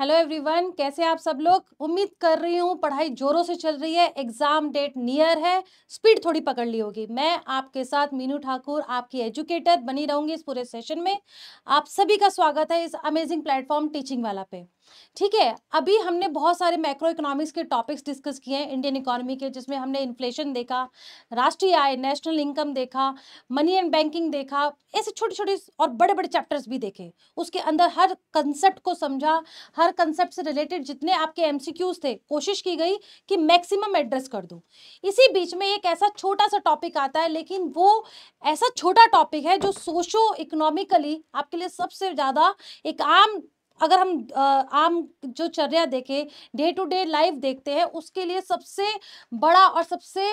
Hello everyone कैसे आप सब लोग उम्मीद कर रही हूँ पढ़ाई जोरों से चल रही है एग्ज़ाम डेट नियर है स्पीड थोड़ी पकड़ ली होगी मैं आपके साथ मीनू ठाकुर आपकी एजुकेटर बनी रहूँगी इस पूरे सेशन में आप सभी का स्वागत है इस अमेजिंग प्लेटफॉर्म टीचिंग वाला पे ठीक है अभी हमने बहुत सारे मैक्रो इकोनॉमिक्स के टॉपिक्स डिस्कस किए हैं इंडियन इकोनॉमी के जिसमें हमने इन्फ्लेशन देखा राष्ट्रीय आय नेशनल इनकम देखा मनी एंड बैंकिंग देखा ऐसे छोटे छोटे और बड़े बड़े चैप्टर्स भी देखे उसके अंदर हर कंसेप्ट को समझा हर कंसेप्ट से रिलेटेड जितने आपके एम थे कोशिश की गई कि मैक्सिमम एड्रेस कर दूँ इसी बीच में एक ऐसा छोटा सा टॉपिक आता है लेकिन वो ऐसा छोटा टॉपिक है जो सोशो इकोनॉमिकली आपके लिए सबसे ज़्यादा एक आम अगर हम आम जो चर्या देखें डे टू डे लाइफ देखते हैं उसके लिए सबसे बड़ा और सबसे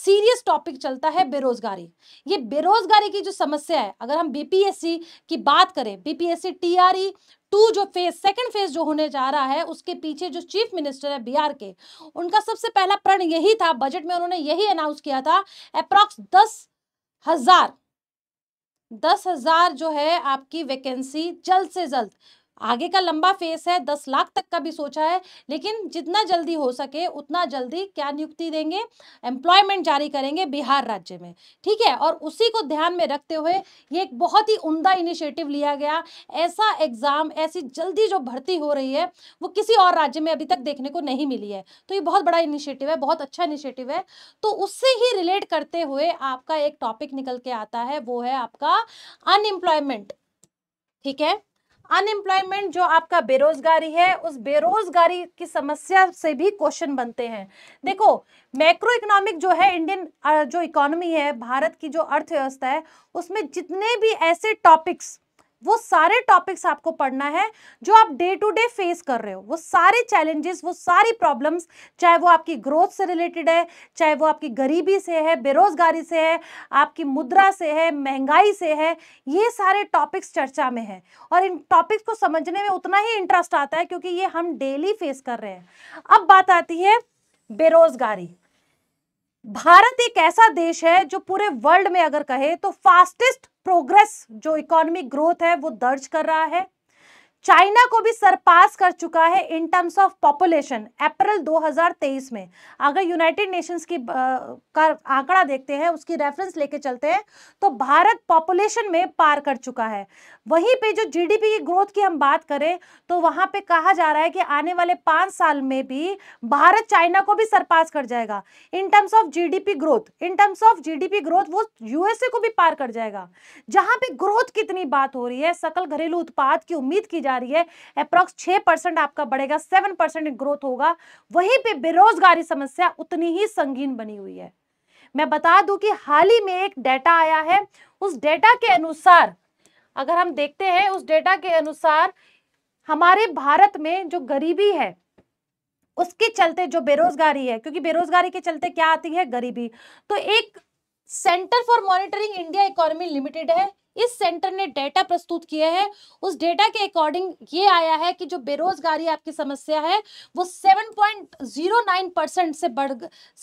सीरियस टॉपिक चलता है बेरोजगारी ये बेरोजगारी की जो समस्या है अगर हम बीपीएससी की बात करें बीपीएससी टीआरई टू जो फेज सेकंड फेज जो होने जा रहा है उसके पीछे जो चीफ मिनिस्टर है बिहार के उनका सबसे पहला प्रण यही था बजट में उन्होंने यही अनाउंस किया था अप्रॉक्स दस हजार दस हजार जो है आपकी वैकेंसी जल्द से जल्द आगे का लंबा फेस है दस लाख तक का भी सोचा है लेकिन जितना जल्दी हो सके उतना जल्दी क्या नियुक्ति देंगे एम्प्लॉयमेंट जारी करेंगे बिहार राज्य में ठीक है और उसी को ध्यान में रखते हुए ये एक बहुत ही उमदा इनिशिएटिव लिया गया ऐसा एग्ज़ाम ऐसी जल्दी जो भर्ती हो रही है वो किसी और राज्य में अभी तक देखने को नहीं मिली है तो ये बहुत बड़ा इनिशिएटिव है बहुत अच्छा इनिशिएटिव है तो उससे ही रिलेट करते हुए आपका एक टॉपिक निकल के आता है वो है आपका अनएम्प्लॉयमेंट ठीक है अनएम्प्लॉयमेंट जो आपका बेरोजगारी है उस बेरोजगारी की समस्या से भी क्वेश्चन बनते हैं देखो मैक्रो इकोनॉमिक जो है इंडियन जो इकोनॉमी है भारत की जो अर्थव्यवस्था है उसमें जितने भी ऐसे टॉपिक्स वो सारे टॉपिक्स आपको पढ़ना है जो आप डे टू डे फेस कर रहे हो वो सारे चैलेंजेस वो सारी प्रॉब्लम्स चाहे वो आपकी ग्रोथ से रिलेटेड है चाहे वो आपकी गरीबी से है बेरोजगारी से है आपकी मुद्रा से है महंगाई से है ये सारे टॉपिक्स चर्चा में है और इन टॉपिक्स को समझने में उतना ही इंटरेस्ट आता है क्योंकि ये हम डेली फेस कर रहे हैं अब बात आती है बेरोजगारी भारत एक ऐसा देश है जो पूरे वर्ल्ड में अगर कहे तो फास्टेस्ट प्रोग्रेस जो इकोनॉमिक ग्रोथ है वो दर्ज कर रहा है चाइना को भी सरपास कर चुका है in terms of population April 2023 में अगर यूनाइटेड नेशंस की का आंकड़ा देखते हैं उसकी रेफरेंस लेके चलते हैं तो भारत पॉपुलेशन में पार कर चुका है वहीं पे जो जीडीपी की ग्रोथ की हम बात करें तो वहां पे कहा जा रहा है कि आने वाले पाँच साल में भी भारत चाइना को भी सरपास कर जाएगा in terms of G growth in terms of G growth वो यूएसए को भी पार कर जाएगा जहां पर ग्रोथ कितनी बात हो रही है सकल घरेलू उत्पाद की उम्मीद की जा रही है अप्रोक्स छह परसेंट आपका बढ़ेगा सेवन परसेंट ग्रोथ होगा वहीं पे बेरोजगारी समस्या उतनी ही संगीन बनी हुई है मैं बता दूं कि हाल ही में एक डेटा आया है उस डेटा के अनुसार अगर हम देखते हैं उस डेटा के अनुसार हमारे भारत में जो गरीबी है उसके चलते जो बेरोजगारी है क्योंकि बेरोजगारी के चलते क्या आती है गरीबी तो एक centre for monitoring India economy limited है इस सेंटर ने डेटा प्रस्तुत किया है उस डेटा के अकॉर्डिंग ये आया है कि जो बेरोजगारी आपकी समस्या है वो 7.09 परसेंट से बढ़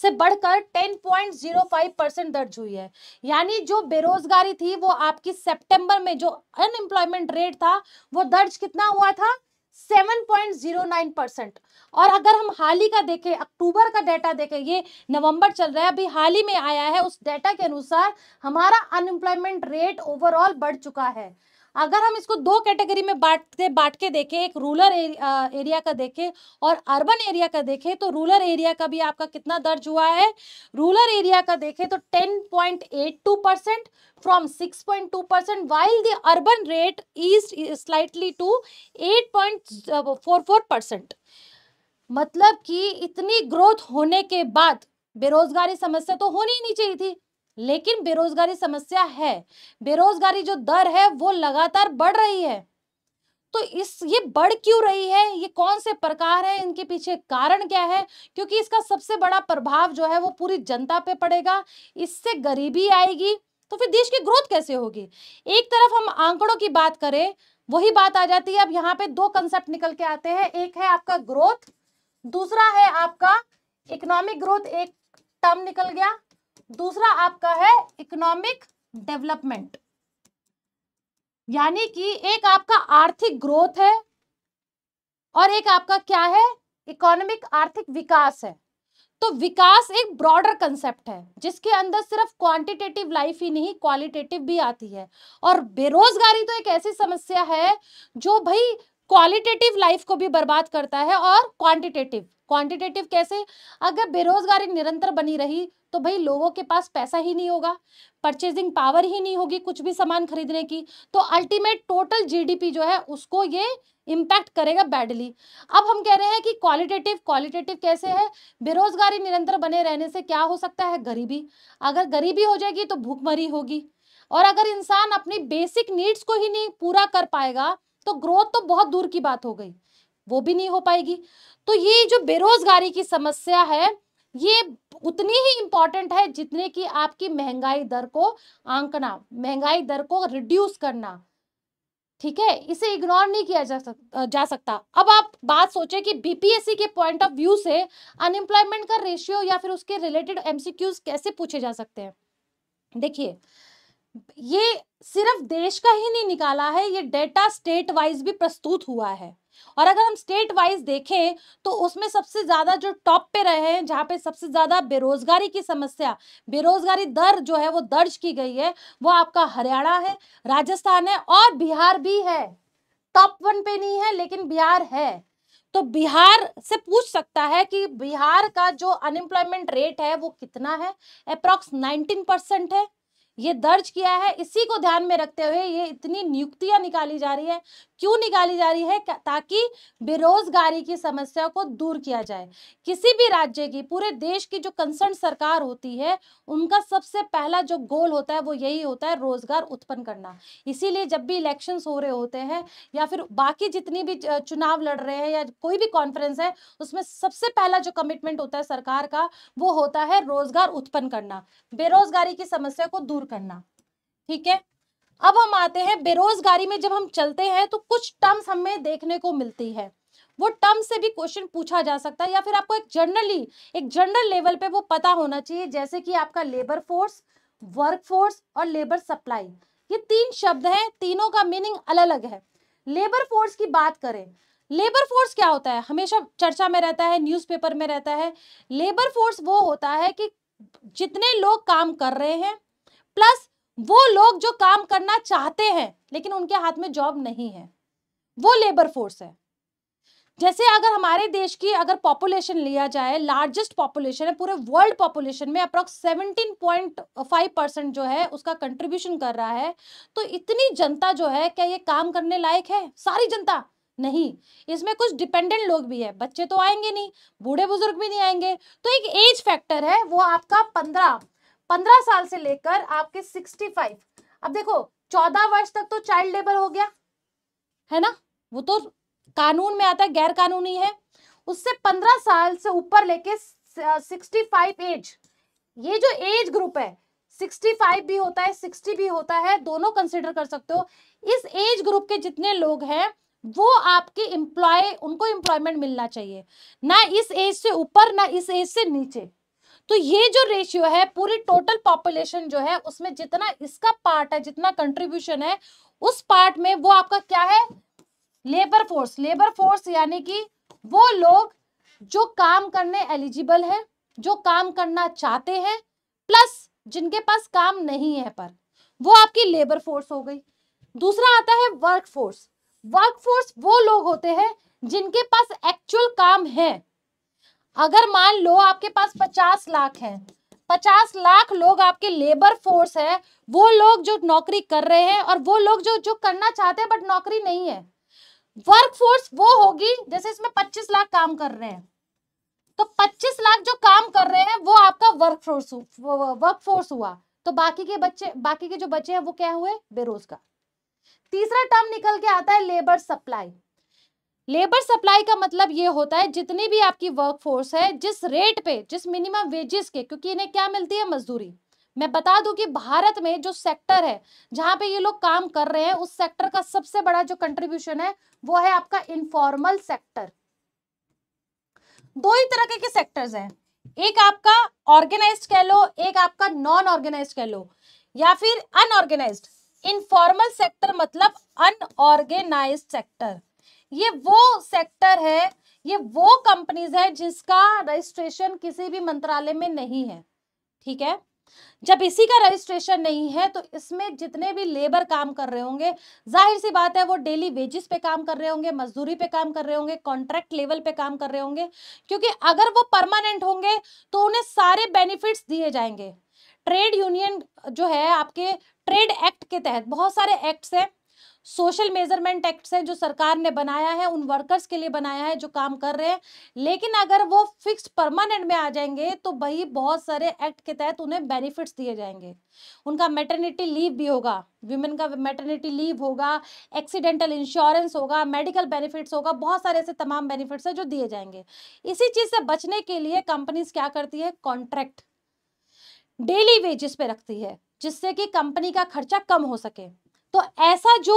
से बढ़कर 10.05 परसेंट दर्ज हुई है यानी जो बेरोजगारी थी वो आपकी सेप्टेम्बर में जो अनएम्प्लॉयमेंट रेट था वो दर्ज कितना हुआ था 7.09 परसेंट और अगर हम हाल ही का देखें अक्टूबर का डेटा देखें ये नवंबर चल रहा है अभी हाल ही में आया है उस डेटा के अनुसार हमारा अनएम्प्लॉयमेंट रेट ओवरऑल बढ़ चुका है अगर हम इसको दो कैटेगरी में बांटते बांट के देखें एक रूरल एरिया का देखें और अर्बन एरिया का देखें तो रूरल एरिया का भी आपका कितना दर्ज हुआ है रूरल एरिया का देखें तो 10.82 percent while 6.2 urban rate is slightly to eight point four 8.44 percent मतलब कि इतनी ग्रोथ होने के बाद बेरोजगारी समस्या तो होनी ही नहीं चाहिए थी लेकिन बेरोजगारी समस्या है बेरोजगारी जो दर है वो लगातार बढ़ रही है तो इस ये बढ़ क्यों रही है ये कौन से प्रकार है इनके पीछे कारण क्या है क्योंकि इसका सबसे बड़ा प्रभाव जो है वो पूरी जनता पे पड़ेगा इससे गरीबी आएगी तो फिर देश की ग्रोथ कैसे होगी एक तरफ हम आंकड़ों की बात करें वही बात आ जाती है अब यहाँ पे दो कंसेप्ट निकल के आते हैं एक है आपका ग्रोथ दूसरा है आपका इकोनॉमिक ग्रोथ एक टर्म निकल गया दूसरा आपका है इकोनॉमिक डेवलपमेंट यानी कि एक आपका आर्थिक ग्रोथ है और एक आपका क्या है इकोनॉमिक आर्थिक विकास है तो विकास एक ब्रॉडर कंसेप्ट है जिसके अंदर सिर्फ क्वांटिटेटिव लाइफ ही नहीं क्वालिटेटिव भी आती है और बेरोजगारी तो एक ऐसी समस्या है जो भाई क्वालिटेटिव लाइफ को भी बर्बाद करता है और क्वांटिटेटिव क्वांटिटेटिव कैसे अगर बेरोजगारी निरंतर बनी रही तो भाई लोगों के पास पैसा ही नहीं होगा परचेजिंग पावर ही नहीं होगी कुछ भी सामान खरीदने की तो अल्टीमेट टोटल जीडीपी जो है उसको ये इम्पैक्ट करेगा बैडली अब हम कह रहे हैं कि क्वालिटेटिव क्वालिटेटिव कैसे है बेरोजगारी निरंतर बने रहने से क्या हो सकता है गरीबी अगर गरीबी हो जाएगी तो भूखमरी होगी और अगर इंसान अपनी बेसिक नीड्स को ही नहीं पूरा कर पाएगा तो ग्रोथ तो बहुत दूर की बात हो गई वो भी नहीं हो पाएगी तो ये जो बेरोजगारी की समस्या है ये उतनी ही इम्पॉर्टेंट है जितने की आपकी महंगाई दर को आंकना महंगाई दर को रिड्यूस करना ठीक है इसे इग्नोर नहीं किया जा सकता जा सकता अब आप बात सोचें कि बीपीएससी के पॉइंट ऑफ व्यू से अनएम्प्लॉयमेंट का रेशियो या फिर उसके रिलेटेड एमसीक्यूज कैसे पूछे जा सकते हैं देखिए ये सिर्फ देश का ही नहीं निकाला है ये डेटा स्टेट वाइज भी प्रस्तुत हुआ है और अगर हम स्टेट वाइज देखें तो उसमें सबसे ज़्यादा जो टॉप पे रहे हैं जहाँ पे सबसे ज़्यादा बेरोजगारी की समस्या बेरोजगारी दर जो है वो दर्ज की गई है वो आपका हरियाणा है राजस्थान है और बिहार भी है टॉप वन पे नहीं है लेकिन बिहार है तो बिहार से पूछ सकता है कि बिहार का जो अनएम्प्लॉयमेंट रेट है वो कितना है अप्रॉक्स नाइनटीन परसेंट है ये दर्ज किया है इसी को ध्यान में रखते हुए ये इतनी नियुक्तियां निकाली जा रही है क्यों निकाली जा रही है ताकि बेरोजगारी की समस्या को दूर किया जाए किसी भी राज्य की पूरे देश की जो कंसर्न सरकार होती है उनका सबसे पहला जो गोल होता है वो यही होता है रोजगार उत्पन्न करना इसीलिए जब भी इलेक्शंस हो रहे होते हैं या फिर बाकी जितनी भी चुनाव लड़ रहे हैं या कोई भी कॉन्फ्रेंस है उसमें सबसे पहला जो कमिटमेंट होता है सरकार का वो होता है रोजगार उत्पन्न करना बेरोजगारी की समस्या को दूर करना ठीक है अब हम आते हैं बेरोजगारी में जब हम चलते हैं तो कुछ टर्म्स हमें देखने को मिलती है वो टर्म से भी क्वेश्चन पूछा जा सकता है या फिर आपको एक जनरली एक जनरल लेवल पे वो पता होना चाहिए जैसे कि आपका लेबर फोर्स वर्क फोर्स और लेबर सप्लाई ये तीन शब्द हैं तीनों का मीनिंग अलग अलग है लेबर फोर्स की बात करें लेबर फोर्स क्या होता है हमेशा चर्चा में रहता है न्यूज़पेपर में रहता है लेबर फोर्स वो होता है कि जितने लोग काम कर रहे हैं प्लस वो लोग जो काम करना चाहते हैं लेकिन उनके हाथ में जॉब नहीं है वो लेबर फोर्स है जैसे अगर हमारे देश की अगर पॉपुलेशन लिया जाए लार्जेस्ट पॉपुलेशन है पूरे वर्ल्ड पॉपुलेशन में अप्रॉक्स 17.5 परसेंट जो है उसका कंट्रीब्यूशन कर रहा है तो इतनी जनता जो है क्या ये काम करने लायक है सारी जनता नहीं इसमें कुछ डिपेंडेंट लोग भी है बच्चे तो आएंगे नहीं बूढ़े बुजुर्ग भी नहीं आएंगे तो एक एज फैक्टर है वो आपका पंद्रह पंद्रह साल से लेकर आपके सिक्सटी फाइव अब देखो चौदह वर्ष तक तो चाइल्ड लेबर हो गया है ना वो तो कानून में आता है गैर कानूनी है उससे पंद्रह साल से ऊपर लेके सिक्सटी फाइव एज ये जो एज ग्रुप है सिक्सटी फाइव भी होता है सिक्सटी भी होता है दोनों कंसिडर कर सकते हो इस एज ग्रुप के जितने लोग हैं वो आपके एम्प्लॉय उनको एम्प्लॉयमेंट मिलना चाहिए ना इस एज से ऊपर ना इस एज से नीचे तो ये जो रेशियो है पूरी टोटल पॉपुलेशन जो है उसमें जितना इसका पार्ट है जितना कंट्रीब्यूशन है उस पार्ट में वो आपका क्या है लेबर फोर्स लेबर फोर्स यानी कि वो लोग जो काम करने एलिजिबल है जो काम करना चाहते हैं प्लस जिनके पास काम नहीं है पर वो आपकी लेबर फोर्स हो गई दूसरा आता है वर्क फोर्स वर्क फोर्स वो लोग होते हैं जिनके पास एक्चुअल काम है अगर मान लो आपके पास पचास लाख है पचास लाख लोग आपके लेबर फोर्स है वो लोग जो नौकरी कर रहे हैं और वो लोग जो जो करना चाहते हैं बट नौकरी नहीं है वर्क फोर्स वो होगी जैसे इसमें पच्चीस लाख काम कर रहे हैं तो पच्चीस लाख जो काम कर रहे हैं वो आपका वर्क फोर्स वर्क फोर्स हुआ तो बाकी के बच्चे बाकी के जो बच्चे हैं वो क्या हुए बेरोजगार तीसरा टर्म निकल के आता है लेबर सप्लाई लेबर सप्लाई का मतलब ये होता है जितनी भी आपकी वर्कफोर्स है जिस रेट पे जिस मिनिमम वेजेस के क्योंकि इन्हें क्या मिलती है मजदूरी मैं बता दूं कि भारत में जो सेक्टर है जहां पे ये लोग काम कर रहे हैं उस सेक्टर का सबसे बड़ा जो कंट्रीब्यूशन है वो है आपका इनफॉर्मल सेक्टर दो ही तरह के, के सेक्टर्स हैं एक आपका ऑर्गेनाइज कह लो एक आपका नॉन ऑर्गेनाइज कह लो या फिर अनऑर्गेनाइज इनफॉर्मल सेक्टर मतलब अनऑर्गेनाइज सेक्टर ये वो सेक्टर है ये वो कंपनीज है जिसका रजिस्ट्रेशन किसी भी मंत्रालय में नहीं है ठीक है जब इसी का रजिस्ट्रेशन नहीं है तो इसमें जितने भी लेबर काम कर रहे होंगे जाहिर सी बात है वो डेली वेजेस पे काम कर रहे होंगे मजदूरी पे काम कर रहे होंगे कॉन्ट्रैक्ट लेवल पे काम कर रहे होंगे क्योंकि अगर वो परमानेंट होंगे तो उन्हें सारे बेनिफिट्स दिए जाएंगे ट्रेड यूनियन जो है आपके ट्रेड एक्ट के तहत बहुत सारे एक्ट्स हैं सोशल मेजरमेंट एक्ट्स हैं जो सरकार ने बनाया है उन वर्कर्स के लिए बनाया है जो काम कर रहे हैं लेकिन अगर वो फिक्स परमानेंट में आ जाएंगे तो वही बहुत सारे एक्ट के तहत उन्हें बेनिफिट्स दिए जाएंगे उनका मेटर्निटी लीव भी होगा वीमेन का मेटर्निटी लीव होगा एक्सीडेंटल इंश्योरेंस होगा मेडिकल बेनिफिट्स होगा बहुत सारे ऐसे तमाम बेनिफिट्स हैं जो दिए जाएंगे इसी चीज़ से बचने के लिए कंपनीज क्या करती है कॉन्ट्रैक्ट डेली वेजिस पे रखती है जिससे कि कंपनी का खर्चा कम हो सके तो ऐसा जो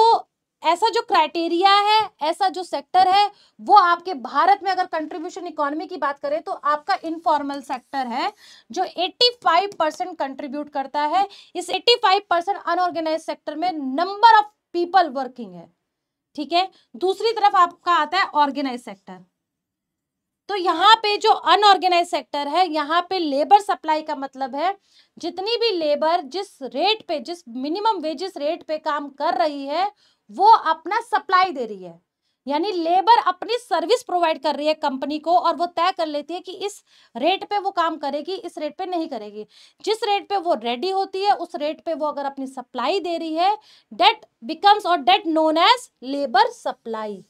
ऐसा जो क्राइटेरिया है ऐसा जो सेक्टर है वो आपके भारत में अगर कंट्रीब्यूशन इकोनॉमी की बात करें तो आपका इनफॉर्मल सेक्टर है जो 85 परसेंट कंट्रीब्यूट करता है इस 85 परसेंट अनऑर्गेनाइज सेक्टर में नंबर ऑफ पीपल वर्किंग है ठीक है दूसरी तरफ आपका आता है ऑर्गेनाइज सेक्टर तो यहाँ पे जो अनऑर्गेनाइज सेक्टर है यहाँ पे लेबर सप्लाई का मतलब है जितनी भी लेबर जिस रेट पे जिस मिनिमम वेजेस रेट पे काम कर रही है वो अपना सप्लाई दे रही है यानी लेबर अपनी सर्विस प्रोवाइड कर रही है कंपनी को और वो तय कर लेती है कि इस रेट पे वो काम करेगी इस रेट पे नहीं करेगी जिस रेट पे वो रेडी होती है उस रेट पे वो अगर अपनी सप्लाई दे रही है डेट बिकम्स और that known as labour supply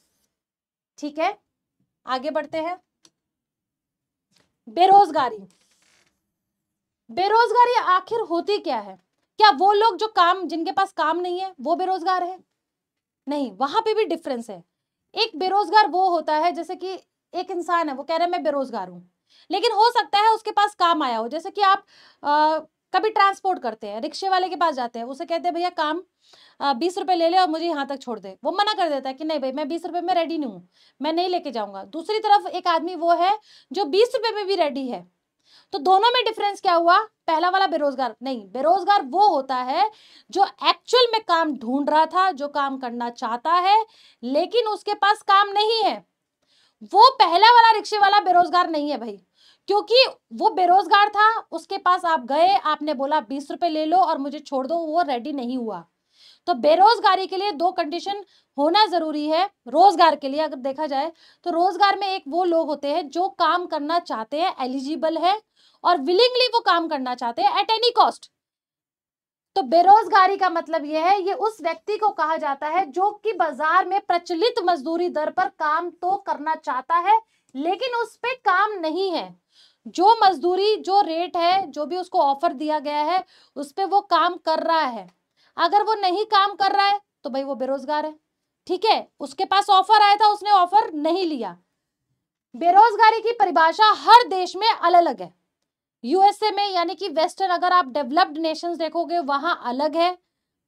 ठीक है आगे बढ़ते हैं बेरोजगारी बेरोजगारी आखिर होती क्या है क्या वो लोग जो काम जिनके पास काम नहीं है वो बेरोजगार है नहीं वहां पे भी डिफरेंस है एक बेरोजगार वो होता है जैसे कि एक इंसान है वो कह रहे हैं मैं बेरोजगार हूँ लेकिन हो सकता है उसके पास काम आया हो जैसे कि आप आ, कभी ट्रांसपोर्ट करते हैं रिक्शे वाले के पास जाते हैं उसे कहते हैं भैया काम बीस रुपए ले ले और मुझे यहाँ तक छोड़ दे वो मना कर देता है कि नहीं भाई मैं बीस रुपए में रेडी नहीं हूँ मैं नहीं लेके जाऊँगा दूसरी तरफ एक आदमी वो है जो बीस रुपये में भी रेडी है तो दोनों में डिफरेंस क्या हुआ पहला वाला बेरोजगार नहीं बेरोजगार वो होता है जो एक्चुअल में काम ढूंढ रहा था जो काम करना चाहता है लेकिन उसके पास काम नहीं है वो पहला वाला रिक्शे वाला बेरोजगार नहीं है भाई क्योंकि वो बेरोजगार था उसके पास आप गए आपने बोला बीस रुपए ले लो और मुझे छोड़ दो वो रेडी नहीं हुआ तो बेरोजगारी के लिए दो कंडीशन होना जरूरी है रोजगार के लिए अगर देखा जाए तो रोजगार में एक वो लोग होते हैं जो काम करना चाहते हैं एलिजिबल है और विलिंगली वो काम करना चाहते हैं एट एनी कॉस्ट तो बेरोजगारी का मतलब यह है ये उस व्यक्ति को कहा जाता है जो कि बाजार में प्रचलित मजदूरी दर पर काम तो करना चाहता है लेकिन उस पर काम नहीं है जो मजदूरी जो रेट है जो भी उसको ऑफर दिया गया है उस पर वो काम कर रहा है अगर वो नहीं काम कर रहा है तो भाई वो बेरोजगार है ठीक है उसके पास ऑफर आया था उसने ऑफर नहीं लिया बेरोजगारी की परिभाषा हर देश में अलग है यूएसए में यानी कि वेस्टर्न अगर आप डेवलप्ड नेशंस देखोगे वहां अलग है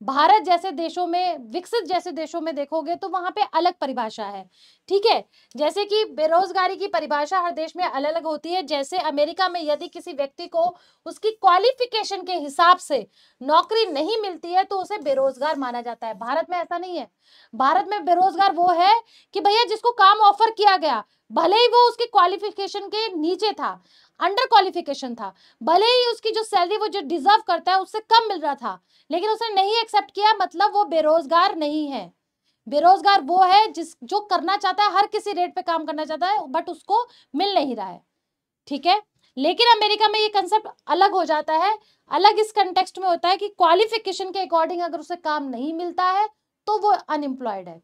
भारत जैसे देशों में विकसित जैसे देशों में देखोगे तो वहां पे अलग परिभाषा है ठीक है जैसे कि बेरोजगारी की परिभाषा हर देश में अलग अलग होती है जैसे अमेरिका में यदि किसी व्यक्ति को उसकी क्वालिफिकेशन के हिसाब से नौकरी नहीं मिलती है तो उसे बेरोजगार माना जाता है भारत में ऐसा नहीं है भारत में बेरोजगार वो है कि भैया जिसको काम ऑफर किया गया भले ही वो उसके क्वालिफिकेशन के नीचे था अंडर क्वालिफिकेशन था भले ही उसकी जो सैलरी वो जो डिजर्व करता है उससे कम मिल रहा था लेकिन उसने नहीं एक्सेप्ट किया मतलब वो बेरोजगार नहीं है बेरोजगार वो है जिस जो करना चाहता है हर किसी रेट पे काम करना चाहता है बट उसको मिल नहीं रहा है ठीक है लेकिन अमेरिका में ये कंसेप्ट अलग हो जाता है अलग इस कंटेक्स्ट में होता है कि क्वालिफिकेशन के अकॉर्डिंग अगर उसे काम नहीं मिलता है तो वो अनएम्प्लॉयड है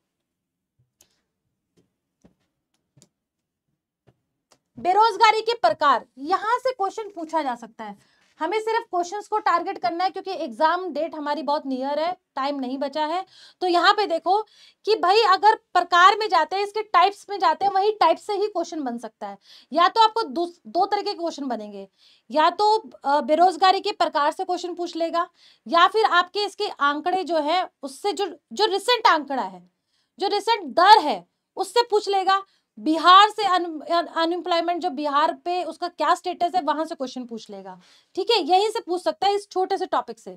बेरोजगारी के प्रकार यहां से क्वेश्चन पूछा जा सकता है हमें सिर्फ क्वेश्चंस को टारगेट करना है क्योंकि एग्जाम डेट हमारी बहुत नियर है टाइम नहीं बचा है तो यहाँ पे देखो कि भाई अगर प्रकार में जाते हैं इसके टाइप्स में जाते हैं वही टाइप से ही क्वेश्चन बन सकता है या तो आपको दो, दो तरह के क्वेश्चन बनेंगे या तो बेरोजगारी के प्रकार से क्वेश्चन पूछ लेगा या फिर आपके इसके आंकड़े जो है उससे जो जो रिसेंट आंकड़ा है जो रिसेंट दर है उससे पूछ लेगा बिहार से अनएम्प्लॉयमेंट जो बिहार पे उसका क्या स्टेटस है वहां से क्वेश्चन पूछ लेगा ठीक है यहीं से पूछ सकता है इस छोटे से टॉपिक से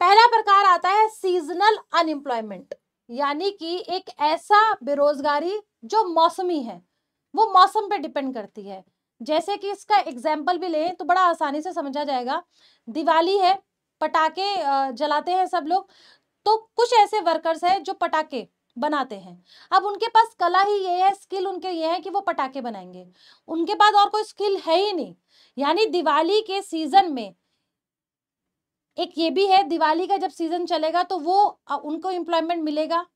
पहला प्रकार आता है सीजनल अनएम्प्लॉयमेंट यानी कि एक ऐसा बेरोजगारी जो मौसमी है वो मौसम पे डिपेंड करती है जैसे कि इसका एग्जाम्पल भी लें तो बड़ा आसानी से समझा जाएगा दिवाली है पटाखे जलाते हैं सब लोग तो कुछ ऐसे वर्कर्स हैं जो पटाखे बनाते हैं अब उनके पास कला ही ये है स्किल उनके ये है कि वो पटाखे बनाएंगे उनके पास और कोई स्किल है ही नहीं यानी दिवाली के सीजन में एक ये भी है दिवाली का जब सीजन चलेगा तो वो उनको एम्प्लॉयमेंट मिलेगा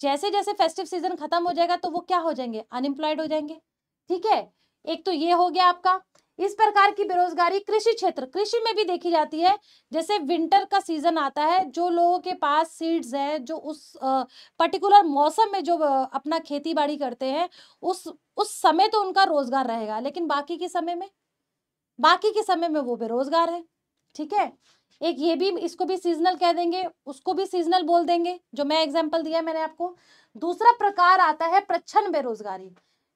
जैसे जैसे फेस्टिव सीजन खत्म हो जाएगा तो वो क्या हो जाएंगे अनएम्प्लॉयड हो जाएंगे ठीक है एक तो ये हो गया आपका इस प्रकार की बेरोजगारी कृषि क्षेत्र कृषि में भी देखी जाती है जैसे विंटर का सीजन आता है जो लोगों के पास सीड्स हैं जो उस पर्टिकुलर मौसम में जो अपना खेती बाड़ी करते हैं उस उस समय तो उनका रोजगार रहेगा लेकिन बाकी के समय में बाकी के समय में वो बेरोजगार है ठीक है एक ये भी इसको भी सीजनल कह देंगे उसको भी सीजनल बोल देंगे जो मैं एग्जाम्पल दिया मैंने आपको दूसरा प्रकार आता है प्रच्छन बेरोजगारी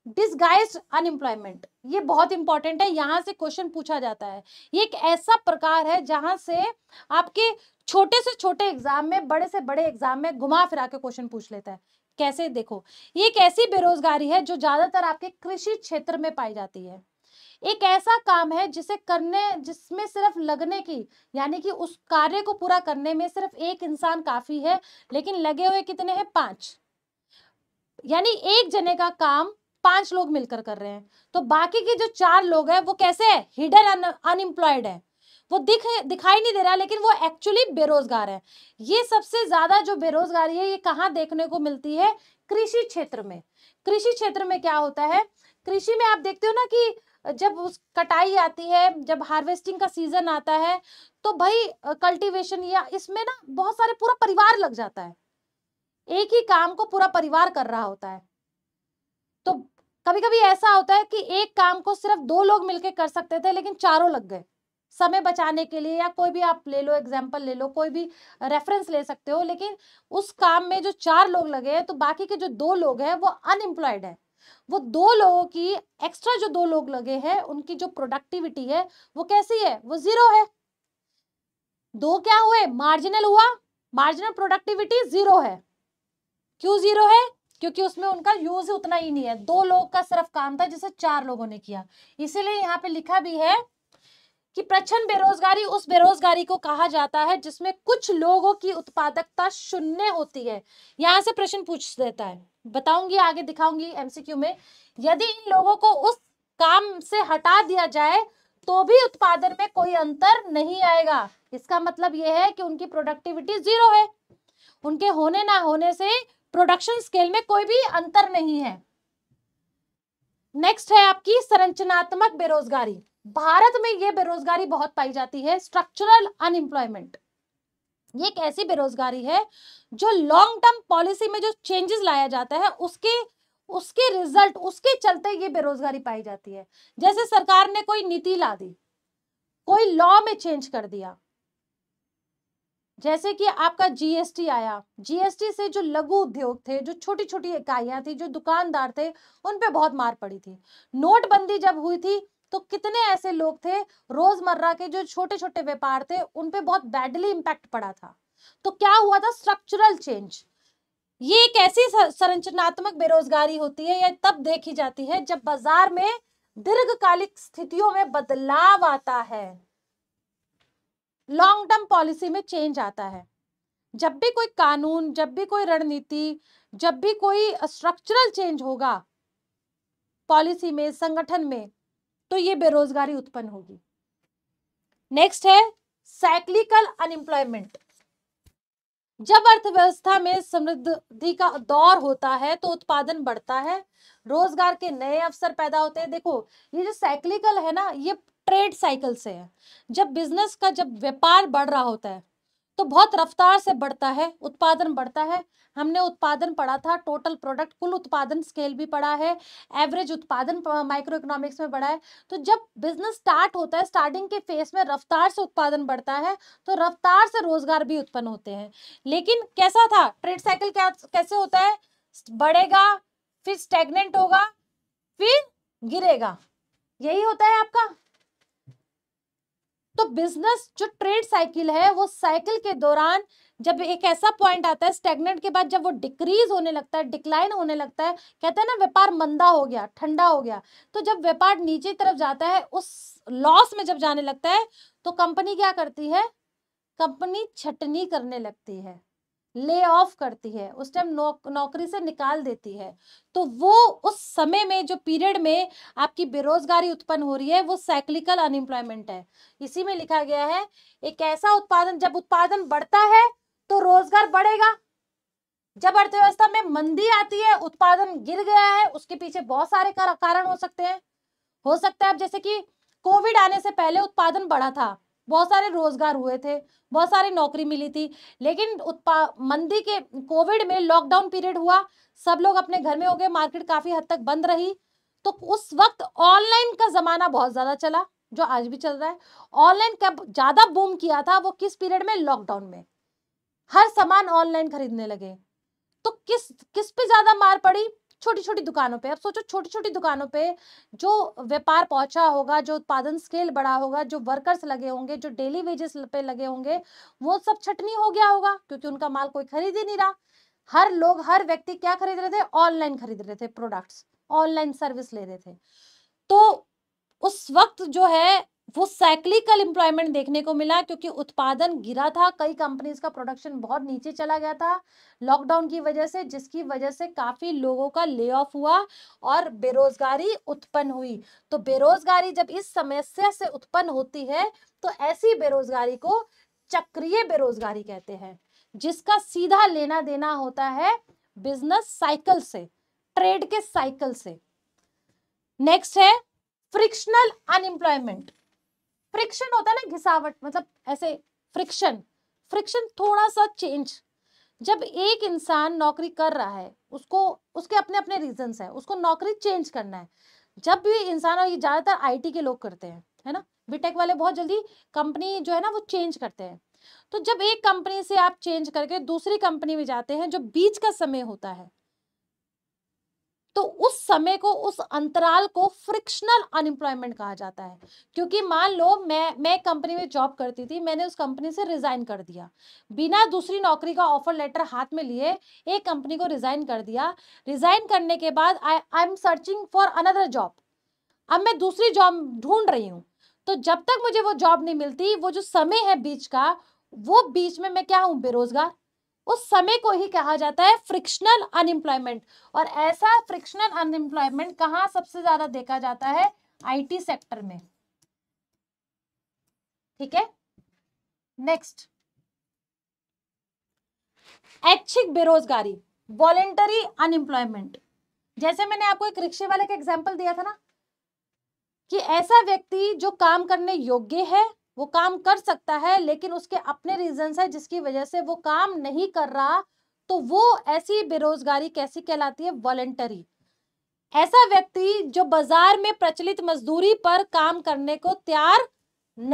डिसगाइज अनएम्प्लॉयमेंट ये बहुत इंपॉर्टेंट है यहाँ से क्वेश्चन पूछा जाता है ये एक ऐसा प्रकार है जहाँ से आपके छोटे से छोटे एग्जाम में बड़े से बड़े एग्जाम में घुमा फिरा के क्वेश्चन पूछ लेता है कैसे देखो ये एक ऐसी बेरोजगारी है जो ज्यादातर आपके कृषि क्षेत्र में पाई जाती है एक ऐसा काम है जिसे करने जिसमें सिर्फ लगने की यानी कि उस कार्य को पूरा करने में सिर्फ एक इंसान काफी है लेकिन लगे हुए कितने हैं पांच यानी एक जने का काम पांच लोग मिलकर कर रहे हैं तो बाकी के जो चार लोग हैं वो कैसे है हिडन अनएम्प्लॉयड है वो दिख दिखाई नहीं दे रहा लेकिन वो एक्चुअली बेरोजगार है ये सबसे ज्यादा जो बेरोजगारी है ये कहाँ देखने को मिलती है कृषि क्षेत्र में कृषि क्षेत्र में क्या होता है कृषि में आप देखते हो ना कि जब उस कटाई आती है जब हार्वेस्टिंग का सीजन आता है तो भाई कल्टीवेशन या इसमें ना बहुत सारे पूरा परिवार लग जाता है एक ही काम को पूरा परिवार कर रहा होता है तो कभी कभी ऐसा होता है कि एक काम को सिर्फ दो लोग मिलकर कर सकते थे लेकिन चारों लग गए समय बचाने के लिए या कोई भी आप ले लो एग्जाम्पल ले लो कोई भी रेफरेंस ले सकते हो लेकिन उस काम में जो चार लोग लगे हैं तो बाकी के जो दो लोग हैं वो अनएम्प्लॉयड है वो दो लोगों की एक्स्ट्रा जो दो लोग लगे हैं उनकी जो प्रोडक्टिविटी है वो कैसी है वो जीरो है दो क्या हुए मार्जिनल हुआ मार्जिनल प्रोडक्टिविटी जीरो है क्यों जीरो है क्योंकि उसमें उनका यूज उतना ही नहीं है दो लोग का सिर्फ काम था जिसे चार लोगों ने किया इसीलिए यहाँ पे लिखा भी है कि प्रच्छन्न बेरोजगारी उस बेरोजगारी को कहा जाता है जिसमें कुछ लोगों की उत्पादकता शून्य होती है यहाँ से प्रश्न पूछ देता है बताऊंगी आगे दिखाऊंगी एमसीक्यू में यदि इन लोगों को उस काम से हटा दिया जाए तो भी उत्पादन में कोई अंतर नहीं आएगा इसका मतलब यह है कि उनकी प्रोडक्टिविटी जीरो है उनके होने ना होने से प्रोडक्शन स्केल में कोई भी अंतर नहीं है नेक्स्ट है आपकी संरचनात्मक बेरोजगारी भारत में यह बेरोजगारी बहुत पाई जाती है स्ट्रक्चरल अनएम्प्लॉयमेंट ये एक ऐसी बेरोजगारी है जो लॉन्ग टर्म पॉलिसी में जो चेंजेस लाया जाता है उसके उसके रिजल्ट उसके चलते ये बेरोजगारी पाई जाती है जैसे सरकार ने कोई नीति ला दी कोई लॉ में चेंज कर दिया जैसे कि आपका जीएसटी आया जीएसटी से जो लघु उद्योग थे जो छोटी छोटी इकाइयां थी जो दुकानदार थे उन पे बहुत मार पड़ी थी नोटबंदी जब हुई थी तो कितने ऐसे लोग थे रोजमर्रा के जो छोटे छोटे व्यापार थे उन पे बहुत बैडली इम्पैक्ट पड़ा था तो क्या हुआ था स्ट्रक्चरल चेंज ये एक ऐसी संरचनात्मक बेरोजगारी होती है यह तब देखी जाती है जब बाजार में दीर्घकालिक स्थितियों में बदलाव आता है लॉन्ग टर्म पॉलिसी में चेंज आता है जब भी कोई कानून जब भी कोई रणनीति जब भी कोई स्ट्रक्चरल चेंज होगा पॉलिसी में संगठन में तो ये बेरोजगारी उत्पन्न होगी नेक्स्ट है साइक्लिकल अनएम्प्लॉयमेंट जब अर्थव्यवस्था में समृद्धि का दौर होता है तो उत्पादन बढ़ता है रोजगार के नए अवसर पैदा होते हैं देखो ये जो साइक्लिकल है ना ये ट्रेड साइकिल से है जब बिजनेस का जब व्यापार बढ़ रहा होता है तो बहुत रफ्तार से बढ़ता है उत्पादन बढ़ता है हमने उत्पादन पढ़ा था टोटल प्रोडक्ट कुल उत्पादन स्केल भी पढ़ा है एवरेज उत्पादन माइक्रो इकोनॉमिक्स में बढ़ा है तो जब बिजनेस स्टार्ट होता है स्टार्टिंग के फेस में रफ्तार से उत्पादन बढ़ता है तो रफ्तार से रोजगार भी उत्पन्न होते हैं लेकिन कैसा था ट्रेड साइकिल क्या कैसे होता है बढ़ेगा फिर स्टेगनेंट होगा फिर गिरेगा यही होता है आपका तो बिजनेस जो ट्रेड साइकिल है वो साइकिल के दौरान जब एक ऐसा पॉइंट आता है स्टेगनेंट के बाद जब वो डिक्रीज होने लगता है डिक्लाइन होने लगता है कहते हैं ना व्यापार मंदा हो गया ठंडा हो गया तो जब व्यापार नीचे तरफ जाता है उस लॉस में जब जाने लगता है तो कंपनी क्या करती है कंपनी छटनी करने लगती है ले ऑफ करती है उस टाइम नौ, नौकरी से निकाल देती है तो वो उस समय में जो पीरियड में आपकी बेरोजगारी उत्पन्न हो रही है वो साइक्लिकल अनएम्प्लॉयमेंट है इसी में लिखा गया है एक ऐसा उत्पादन जब उत्पादन बढ़ता है तो रोजगार बढ़ेगा जब अर्थव्यवस्था में मंदी आती है उत्पादन गिर गया है उसके पीछे बहुत सारे कारण हो सकते हैं हो सकता है अब जैसे कि कोविड आने से पहले उत्पादन बढ़ा था बहुत सारे रोजगार हुए थे बहुत सारी नौकरी मिली थी लेकिन उत्पा मंदी के कोविड में लॉकडाउन पीरियड हुआ सब लोग अपने घर में हो गए मार्केट काफ़ी हद तक बंद रही तो उस वक्त ऑनलाइन का ज़माना बहुत ज़्यादा चला जो आज भी चल रहा है ऑनलाइन कब ज़्यादा बूम किया था वो किस पीरियड में लॉकडाउन में हर सामान ऑनलाइन खरीदने लगे तो किस किस पे ज़्यादा मार पड़ी छोटी छोटी दुकानों पे अब सोचो छोटी छोटी दुकानों पे जो व्यापार पहुंचा होगा जो उत्पादन स्केल बढ़ा होगा जो वर्कर्स लगे होंगे जो डेली वेजेस पे लगे होंगे वो सब छटनी हो गया होगा क्योंकि उनका माल कोई खरीद ही नहीं रहा हर लोग हर व्यक्ति क्या खरीद रहे थे ऑनलाइन खरीद रहे थे प्रोडक्ट्स ऑनलाइन सर्विस ले रहे थे तो उस वक्त जो है वो साइक्लिकल इंप्लॉयमेंट देखने को मिला क्योंकि उत्पादन गिरा था कई कंपनीज का प्रोडक्शन बहुत नीचे चला गया था लॉकडाउन की वजह से जिसकी वजह से काफ़ी लोगों का ले ऑफ हुआ और बेरोजगारी उत्पन्न हुई तो बेरोजगारी जब इस समस्या से उत्पन्न होती है तो ऐसी बेरोजगारी को चक्रीय बेरोजगारी कहते हैं जिसका सीधा लेना देना होता है बिजनेस साइकिल से ट्रेड के साइकिल से नेक्स्ट है फ्रिक्शनल अनएम्प्लॉयमेंट फ्रिक्शन होता है ना घिसावट मतलब ऐसे फ्रिक्शन फ्रिक्शन थोड़ा सा चेंज जब एक इंसान नौकरी कर रहा है उसको उसके अपने अपने रीजंस है उसको नौकरी चेंज करना है जब भी इंसान और ये ज़्यादातर आईटी के लोग करते हैं है ना बीटेक वाले बहुत जल्दी कंपनी जो है ना वो चेंज करते हैं तो जब एक कंपनी से आप चेंज करके दूसरी कंपनी में जाते हैं जो बीच का समय होता है तो उस समय को उस अंतराल को फ्रिक्शनल अनएम्प्लॉयमेंट कहा जाता है क्योंकि मान लो मैं मैं कंपनी में जॉब करती थी मैंने उस कंपनी से रिज़ाइन कर दिया बिना दूसरी नौकरी का ऑफर लेटर हाथ में लिए एक कंपनी को रिज़ाइन कर दिया रिज़ाइन करने के बाद I I am searching for another job अब मैं दूसरी जॉब ढूंढ रही हूँ तो जब तक मुझे वो जॉब नहीं मिलती वो जो समय है बीच का वो बीच में मैं क्या हूँ बेरोजगार उस समय को ही कहा जाता है फ्रिक्शनल अनएम्प्लॉयमेंट और ऐसा फ्रिक्शनल अनएम्प्लॉयमेंट कहा सबसे ज्यादा देखा जाता है आईटी सेक्टर में ठीक है नेक्स्ट ऐच्छिक बेरोजगारी वॉलेंटरी अनएम्प्लॉयमेंट जैसे मैंने आपको एक रिक्शे वाले का एग्जाम्पल दिया था ना कि ऐसा व्यक्ति जो काम करने योग्य है वो काम कर सकता है लेकिन उसके अपने रीजंस है जिसकी वजह से वो काम नहीं कर रहा तो वो ऐसी बेरोजगारी कैसी कहलाती है वॉलेंटरी ऐसा व्यक्ति जो बाजार में प्रचलित मजदूरी पर काम करने को तैयार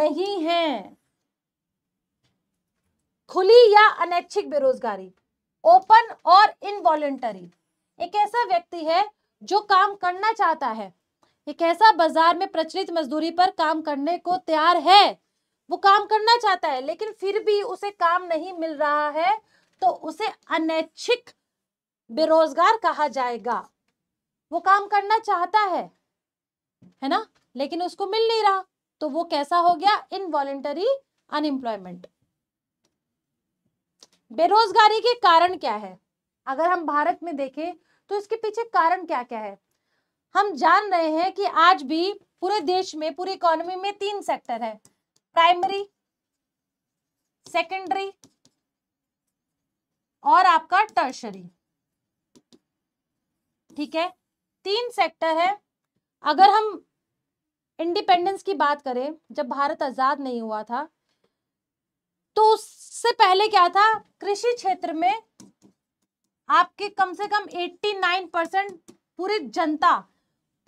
नहीं है खुली या अनैच्छिक बेरोजगारी ओपन और इनवॉलेंटरी एक ऐसा व्यक्ति है जो काम करना चाहता है एक ऐसा बाजार में प्रचलित मजदूरी पर काम करने को तैयार है वो काम करना चाहता है लेकिन फिर भी उसे काम नहीं मिल रहा है तो उसे अनैच्छिक बेरोजगार कहा जाएगा वो काम करना चाहता है है ना लेकिन उसको मिल नहीं रहा तो वो कैसा हो गया इनवॉलेंटरी अनएम्प्लॉयमेंट बेरोजगारी के कारण क्या है अगर हम भारत में देखें तो इसके पीछे कारण क्या क्या है हम जान रहे हैं कि आज भी पूरे देश में पूरी इकोनॉमी में तीन सेक्टर है प्राइमरी सेकेंडरी और आपका टर्शरी ठीक है तीन सेक्टर है अगर हम इंडिपेंडेंस की बात करें जब भारत आजाद नहीं हुआ था तो उससे पहले क्या था कृषि क्षेत्र में आपके कम से कम 89 परसेंट पूरी जनता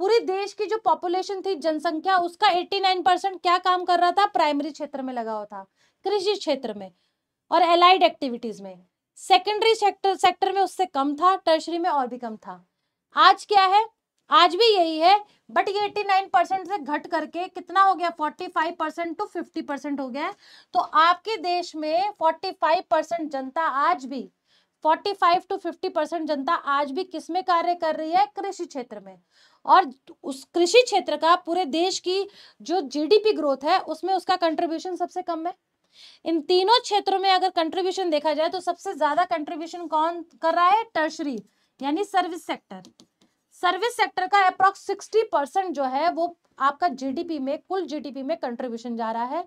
पूरे देश की जो पॉपुलेशन थी जनसंख्या उसका 89 परसेंट क्या काम कर रहा था प्राइमरी क्षेत्र में लगा हुआ था कृषि क्षेत्र में और एलाइड एक्टिविटीज में सेकेंडरी सेक्टर सेक्टर में उससे कम था टर्शरी में और भी कम था आज क्या है आज भी यही है बट ये 89 परसेंट से घट करके कितना हो गया 45 परसेंट टू 50 परसेंट हो गया है तो आपके देश में 45 परसेंट जनता आज भी 45 टू 50 परसेंट जनता आज भी किस में कार्य कर रही है कृषि क्षेत्र में और उस कृषि क्षेत्र का पूरे देश की जो जीडीपी ग्रोथ है उसमें उसका कंट्रीब्यूशन सबसे कम है इन तीनों क्षेत्रों में अगर कंट्रीब्यूशन देखा जाए तो सबसे ज्यादा कंट्रीब्यूशन कौन कर रहा है टर्शरी यानी सर्विस सेक्टर सर्विस सेक्टर का अप्रोक्स सिक्सटी परसेंट जो है वो आपका जीडीपी में कुल जीडीपी में कंट्रीब्यूशन जा रहा है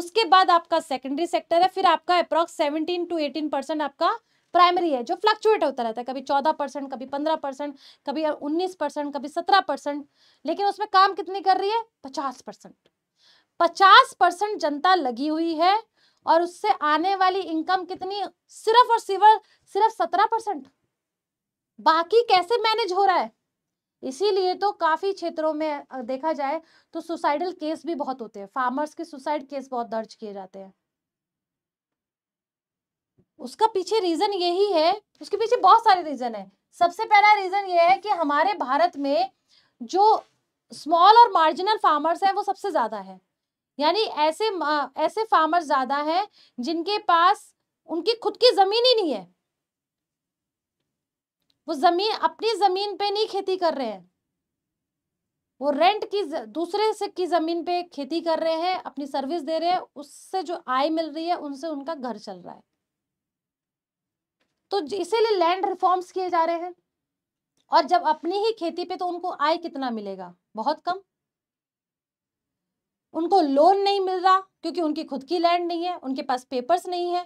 उसके बाद आपका सेकेंडरी सेक्टर है फिर आपका approx seventeen to eighteen percent आपका प्राइमरी है जो फ्लक्चुएट होता रहता है कभी चौदह परसेंट कभी पंद्रह परसेंट कभी उन्नीस परसेंट कभी सत्रह परसेंट लेकिन उसमें काम कितनी कर रही है पचास परसेंट पचास परसेंट जनता लगी हुई है और उससे आने वाली इनकम कितनी सिर्फ और सिर्फ सिर्फ सत्रह परसेंट बाकी कैसे मैनेज हो रहा है इसीलिए तो काफ़ी क्षेत्रों में देखा जाए तो सुसाइडल केस भी बहुत होते हैं फार्मर्स के सुसाइड केस बहुत दर्ज किए जाते हैं उसका पीछे रीज़न यही है उसके पीछे बहुत सारे रीज़न है सबसे पहला रीज़न ये है कि हमारे भारत में जो स्मॉल और मार्जिनल फार्मर्स हैं वो सबसे ज़्यादा है यानी ऐसे ऐसे फार्मर्स ज़्यादा हैं जिनके पास उनकी खुद की ज़मीन ही नहीं है वो ज़मीन अपनी ज़मीन पे नहीं खेती कर रहे हैं वो रेंट की दूसरे से की ज़मीन पे खेती कर रहे हैं अपनी सर्विस दे रहे हैं उससे जो आय मिल रही है उनसे उनका घर चल रहा है तो इसीलिए लैंड रिफॉर्म्स किए जा रहे हैं और जब अपनी ही खेती पे तो उनको आय कितना मिलेगा बहुत कम उनको लोन नहीं मिल रहा क्योंकि उनकी खुद की लैंड नहीं है उनके पास पेपर्स नहीं है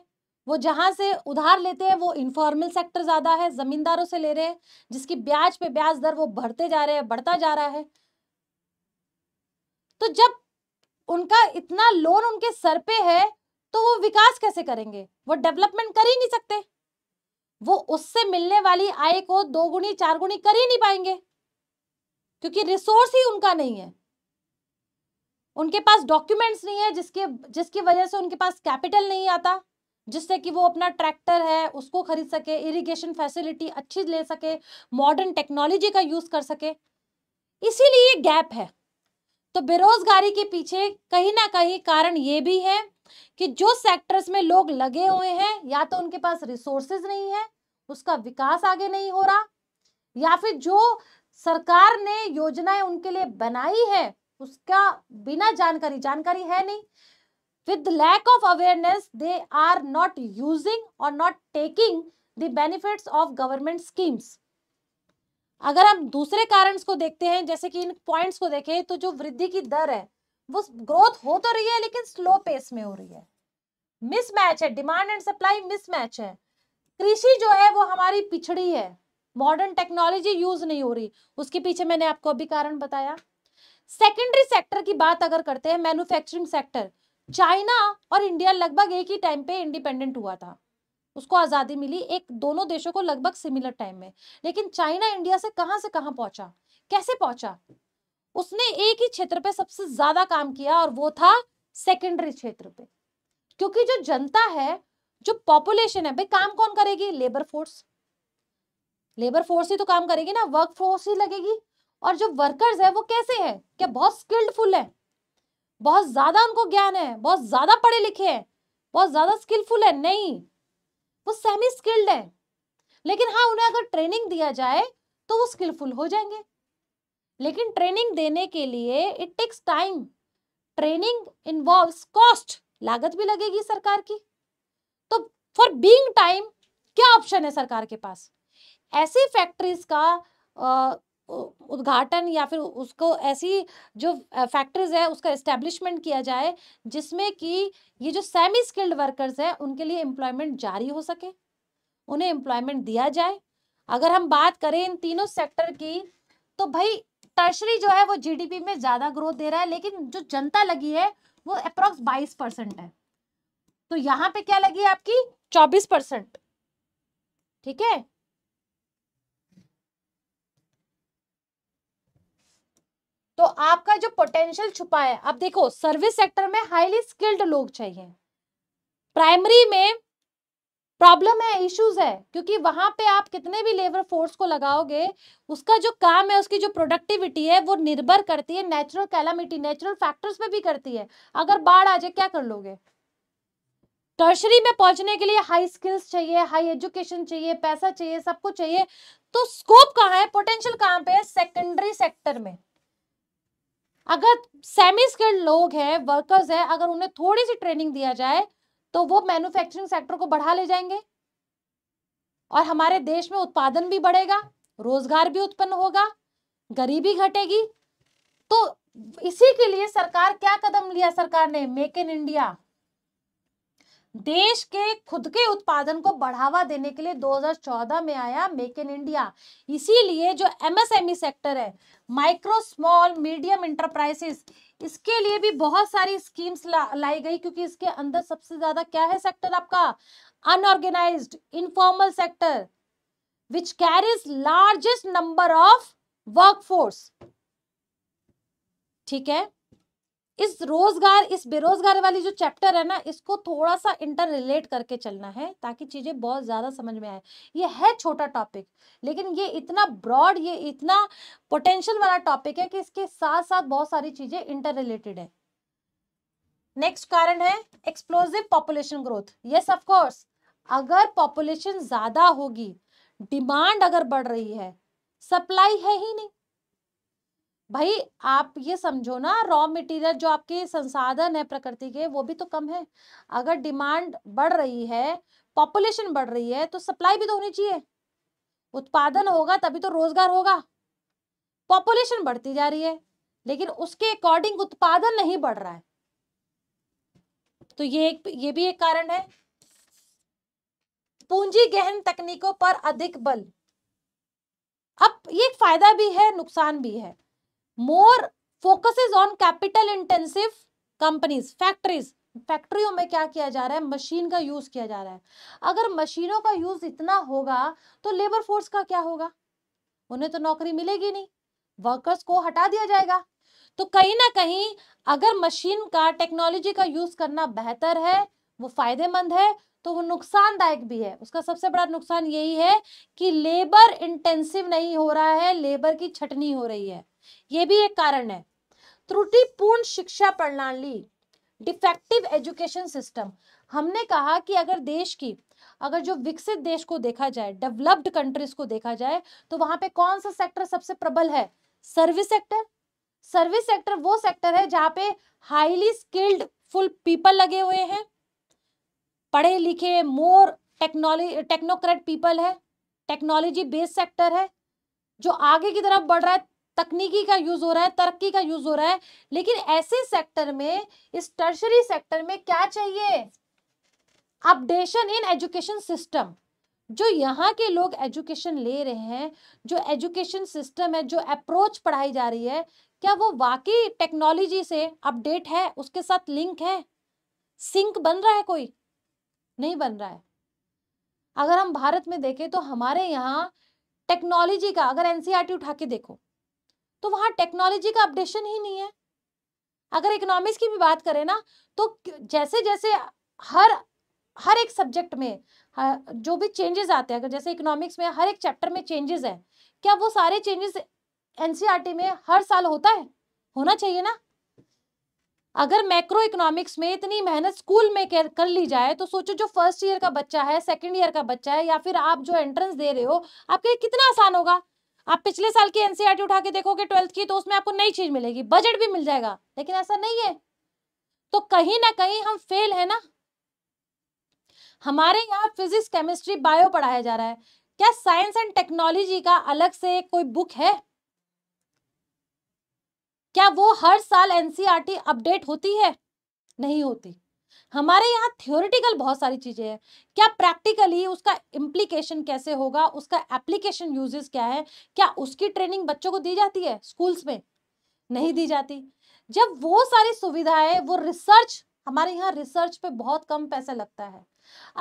वो जहां से उधार लेते हैं वो इनफॉर्मल सेक्टर ज़्यादा है ज़मींदारों से ले रहे हैं जिसकी ब्याज पे ब्याज दर वो बढ़ते जा रहे हैं बढ़ता जा रहा है तो जब उनका इतना लोन उनके सर पे है तो वो विकास कैसे करेंगे वो डेवलपमेंट कर ही नहीं सकते वो उससे मिलने वाली आय को दोगुनी चार गुणी कर ही नहीं पाएंगे क्योंकि रिसोर्स ही उनका नहीं है उनके पास डॉक्यूमेंट्स नहीं है जिसके जिसकी वजह से उनके पास कैपिटल नहीं आता जिससे कि वो अपना ट्रैक्टर है उसको खरीद सके इरिगेशन फैसिलिटी अच्छी ले सके मॉडर्न टेक्नोलॉजी का यूज कर सके इसीलिए ये गैप है तो बेरोजगारी के पीछे कहीं ना कहीं कारण ये भी है कि जो सेक्टर्स में लोग लगे हुए हैं या तो उनके पास रिसोर्सेज नहीं है उसका विकास आगे नहीं हो रहा या फिर जो सरकार ने योजनाएं उनके लिए बनाई है उसका बिना जानकारी जानकारी है नहीं with lack of awareness they are not using और not taking the benefits of government schemes अगर हम दूसरे कारण को देखते हैं जैसे कि इन पॉइंट्स को देखें तो जो वृद्धि की दर है वो ग्रोथ हो तो रही है लेकिन स्लो पेस में हो रही है मिसमैच है डिमांड एंड सप्लाई मिसमैच है कृषि जो है वो हमारी पिछड़ी है मॉडर्न टेक्नोलॉजी यूज नहीं हो रही उसके पीछे मैंने आपको अभी कारण बताया सेकेंडरी सेक्टर की बात अगर करते हैं मैन्युफैक्चरिंग सेक्टर चाइना और इंडिया लगभग एक ही टाइम पे इंडिपेंडेंट हुआ था उसको आज़ादी मिली एक दोनों देशों को लगभग सिमिलर टाइम में लेकिन चाइना इंडिया से कहां से कहां पहुंचा कैसे पहुंचा उसने एक ही क्षेत्र पे सबसे ज्यादा काम किया और वो था सेकेंडरी क्षेत्र पे क्योंकि जो जनता है जो पॉपुलेशन है भाई काम कौन करेगी लेबर फोर्स लेबर फोर्स ही तो काम करेगी ना वर्क फोर्स ही लगेगी और जो वर्कर्स है वो कैसे है क्या बहुत स्किल्डफुल है बहुत ज्यादा उनको ज्ञान है बहुत ज्यादा पढ़े लिखे हैं बहुत ज्यादा स्किलफुल है नहीं वो सेमी स्किल्ड है लेकिन हाँ उन्हें अगर ट्रेनिंग दिया जाए तो वो स्किलफुल हो जाएंगे लेकिन ट्रेनिंग देने के लिए it takes time training involve cost लागत भी लगेगी सरकार की तो फॉर बीइंग टाइम क्या ऑप्शन है सरकार के पास ऐसी फैक्ट्रीज का उद्घाटन या फिर उसको ऐसी जो फैक्ट्रीज है उसका एस्टेब्लिशमेंट किया जाए जिसमें कि ये जो सेमी स्किल्ड वर्कर्स हैं उनके लिए एम्प्लॉयमेंट जारी हो सके उन्हें एम्प्लॉयमेंट दिया जाए अगर हम बात करें इन तीनों सेक्टर की तो भाई टर्शरी जो है वो जीडीपी में ज़्यादा ग्रोथ दे रहा है लेकिन जो जनता लगी है वो अप्रोक्स बाईस परसेंट है तो यहाँ पे क्या लगी है आपकी चौबीस परसेंट ठीक है तो आपका जो पोटेंशियल छुपा है अब देखो सर्विस सेक्टर में हाईली स्किल्ड लोग चाहिए प्राइमरी में प्रॉब्लम है इश्यूज है क्योंकि वहां पे आप कितने भी लेबर फोर्स को लगाओगे उसका जो काम है उसकी जो प्रोडक्टिविटी है वो निर्भर करती है नेचुरल कैलामिटी नेचुरल फैक्टर्स पे भी करती है अगर बाढ़ आ जाए क्या कर लोगे टर्शरी में पहुंचने के लिए हाई स्किल्स चाहिए हाई एजुकेशन चाहिए पैसा चाहिए सब कुछ चाहिए तो स्कोप कहाँ है पोटेंशियल कहाँ पे है सेकेंडरी सेक्टर में अगर सेमी स्किल्ड लोग हैं वर्कर्स हैं अगर उन्हें थोड़ी सी ट्रेनिंग दिया जाए तो वो मैन्युफैक्चरिंग सेक्टर को बढ़ा ले जाएंगे और हमारे देश में उत्पादन भी बढ़ेगा रोजगार भी उत्पन्न होगा गरीबी घटेगी तो इसी के लिए सरकार क्या कदम लिया सरकार ने मेक इन इंडिया देश के खुद के उत्पादन को बढ़ावा देने के लिए 2014 में आया मेक इन इंडिया इसीलिए जो एमएसएमई सेक्टर e है माइक्रो स्मॉल मीडियम इंटरप्राइजेस इसके लिए भी बहुत सारी स्कीम्स ला, लाई गई क्योंकि इसके अंदर सबसे ज्यादा क्या है सेक्टर आपका unorganised informal sector which carries largest number of workforce ठीक है इस रोजगार इस बेरोजगार वाली जो चैप्टर है ना इसको थोड़ा सा इंटर रिलेट करके चलना है ताकि चीज़ें बहुत ज़्यादा समझ में आए ये है छोटा टॉपिक लेकिन ये इतना ब्रॉड ये इतना पोटेंशियल वाला टॉपिक है कि इसके साथ साथ बहुत सारी चीज़ें इंटर रिलेटेड है नेक्स्ट कारण है explosive population growth yes of course अगर पॉपुलेशन ज़्यादा होगी डिमांड अगर बढ़ रही है सप्लाई है ही नहीं भाई आप ये समझो ना रॉ मटेरियल जो आपके संसाधन है प्रकृति के वो भी तो कम है अगर डिमांड बढ़ रही है पॉपुलेशन बढ़ रही है तो सप्लाई भी तो होनी चाहिए उत्पादन होगा तभी तो रोजगार होगा पॉपुलेशन बढ़ती जा रही है लेकिन उसके अकॉर्डिंग उत्पादन नहीं बढ़ रहा है तो ये एक ये भी एक कारण है पूंजी गहन तकनीकों पर अधिक बल अब ये एक फायदा भी है नुकसान भी है more focuses on capital intensive companies factories फैक्ट्रियों में क्या किया जा रहा है मशीन का यूज किया जा रहा है अगर मशीनों का यूज इतना होगा तो लेबर फोर्स का क्या होगा उन्हें तो नौकरी मिलेगी नहीं वर्कर्स को हटा दिया जाएगा तो कहीं ना कहीं अगर मशीन का टेक्नोलॉजी का यूज करना बेहतर है वो फायदेमंद है तो वो नुकसानदायक भी है उसका सबसे बड़ा नुकसान यही है कि लेबर इंटेंसिव नहीं हो रहा है लेबर की छटनी हो रही है ये भी एक कारण है त्रुटिपूर्ण शिक्षा प्रणाली डिफेक्टिव एजुकेशन सिस्टम हमने कहा कि अगर देश की अगर जो विकसित देश को देखा जाए डेवलप्ड कंट्रीज को देखा जाए तो वहां पे कौन सा सेक्टर सबसे प्रबल है सर्विस सेक्टर सर्विस सेक्टर वो सेक्टर है जहां पे हाईली स्किल्ड फुल पीपल लगे हुए हैं पढ़े लिखे मोर टेक्नोलॉजी टेक्नोक्रेट पीपल है टेक्नोलॉजी बेस्ड सेक्टर है जो आगे की तरफ बढ़ रहा है तकनीकी का यूज़ हो रहा है तरक्की का यूज़ हो रहा है लेकिन ऐसे सेक्टर में इस टर्शरी सेक्टर में क्या चाहिए अपडेशन इन एजुकेशन सिस्टम जो यहाँ के लोग एजुकेशन ले रहे हैं जो एजुकेशन सिस्टम है जो अप्रोच पढ़ाई जा रही है क्या वो वाकई टेक्नोलॉजी से अपडेट है उसके साथ लिंक है सिंक बन रहा है कोई नहीं बन रहा है अगर हम भारत में देखें तो हमारे यहाँ टेक्नोलॉजी का अगर एनसीईआरटी e उठा के देखो तो वहाँ टेक्नोलॉजी का अपडेशन ही नहीं है अगर इकोनॉमिक्स की भी बात करें ना तो जैसे जैसे हर हर एक सब्जेक्ट में जो भी चेंजेस आते हैं अगर जैसे इकोनॉमिक्स में हर एक चैप्टर में चेंजेस है क्या वो सारे चेंजेस एनसीईआरटी e में हर साल होता है होना चाहिए ना अगर मैक्रो इकोनॉमिक्स में इतनी मेहनत स्कूल में कर, ली जाए तो सोचो जो फर्स्ट ईयर का बच्चा है सेकेंड ईयर का बच्चा है या फिर आप जो एंट्रेंस दे रहे हो आपके कितना आसान होगा आप पिछले साल की एनसीईआरटी e उठा के देखोगे ट्वेल्थ की तो उसमें आपको नई चीज मिलेगी बजट भी मिल जाएगा लेकिन ऐसा नहीं है तो कहीं ना कहीं हम फेल है ना हमारे यहाँ फिजिक्स केमिस्ट्री बायो पढ़ाया जा रहा है क्या साइंस एंड टेक्नोलॉजी का अलग से कोई बुक है क्या वो हर साल एनसीआरटी अपडेट e होती है नहीं होती हमारे यहाँ थियोरिटिकल बहुत सारी चीज़ें हैं क्या प्रैक्टिकली उसका इम्प्लीकेशन कैसे होगा उसका एप्लीकेशन यूजेस क्या है क्या उसकी ट्रेनिंग बच्चों को दी जाती है स्कूल्स में नहीं दी जाती जब वो सारी सुविधाएं वो रिसर्च हमारे यहाँ रिसर्च पे बहुत कम पैसा लगता है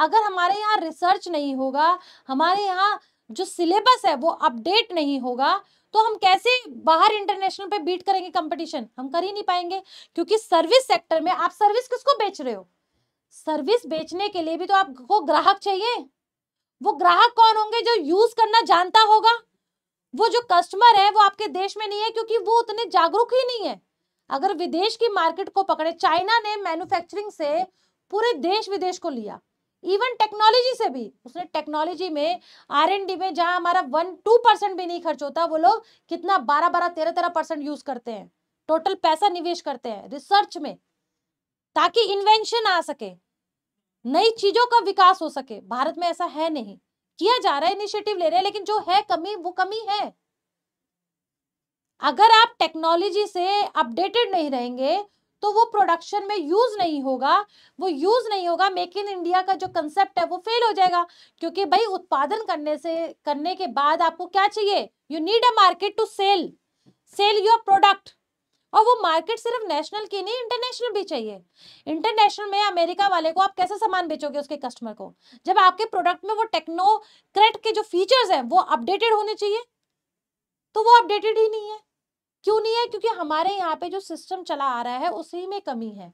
अगर हमारे यहाँ रिसर्च नहीं होगा हमारे यहाँ जो सिलेबस है वो अपडेट नहीं होगा तो हम कैसे बाहर इंटरनेशनल पे बीट करेंगे कंपटीशन हम कर ही नहीं पाएंगे क्योंकि सर्विस सेक्टर में आप सर्विस किसको बेच रहे हो सर्विस बेचने के लिए भी तो आपको ग्राहक चाहिए वो ग्राहक कौन होंगे जो यूज करना जानता होगा वो जो कस्टमर है वो आपके देश में नहीं है क्योंकि वो उतने जागरूक ही नहीं है अगर विदेश की मार्केट को पकड़े चाइना ने मैन्युफैक्चरिंग से पूरे देश विदेश को लिया इवन टेक्नोलॉजी से भी उसने टेक्नोलॉजी में आर एन डी में जहां हमारा वन टू परसेंट भी नहीं खर्च होता वो लोग कितना बारह बारह तेरह तेरह परसेंट यूज करते हैं टोटल पैसा निवेश करते हैं रिसर्च में ताकि इन्वेंशन आ सके नई चीजों का विकास हो सके भारत में ऐसा है नहीं किया जा रहा है इनिशिएटिव ले रहे हैं लेकिन जो है कमी वो कमी है अगर आप टेक्नोलॉजी से अपडेटेड नहीं रहेंगे तो वो प्रोडक्शन में यूज नहीं होगा वो यूज नहीं होगा मेक इन इंडिया का जो कंसेप्ट है वो फेल हो जाएगा क्योंकि भाई उत्पादन करने से करने के बाद आपको क्या चाहिए you need a market to sell sell your product और वो मार्केट सिर्फ नेशनल की नहीं इंटरनेशनल भी चाहिए इंटरनेशनल में अमेरिका वाले को आप कैसे सामान बेचोगे उसके कस्टमर को जब आपके प्रोडक्ट में वो टेक्नोक्रेट के जो फीचर्स हैं वो अपडेटेड होने चाहिए तो वो अपडेटेड ही नहीं है क्यों नहीं है क्योंकि हमारे यहाँ पे जो सिस्टम चला आ रहा है उसी में कमी है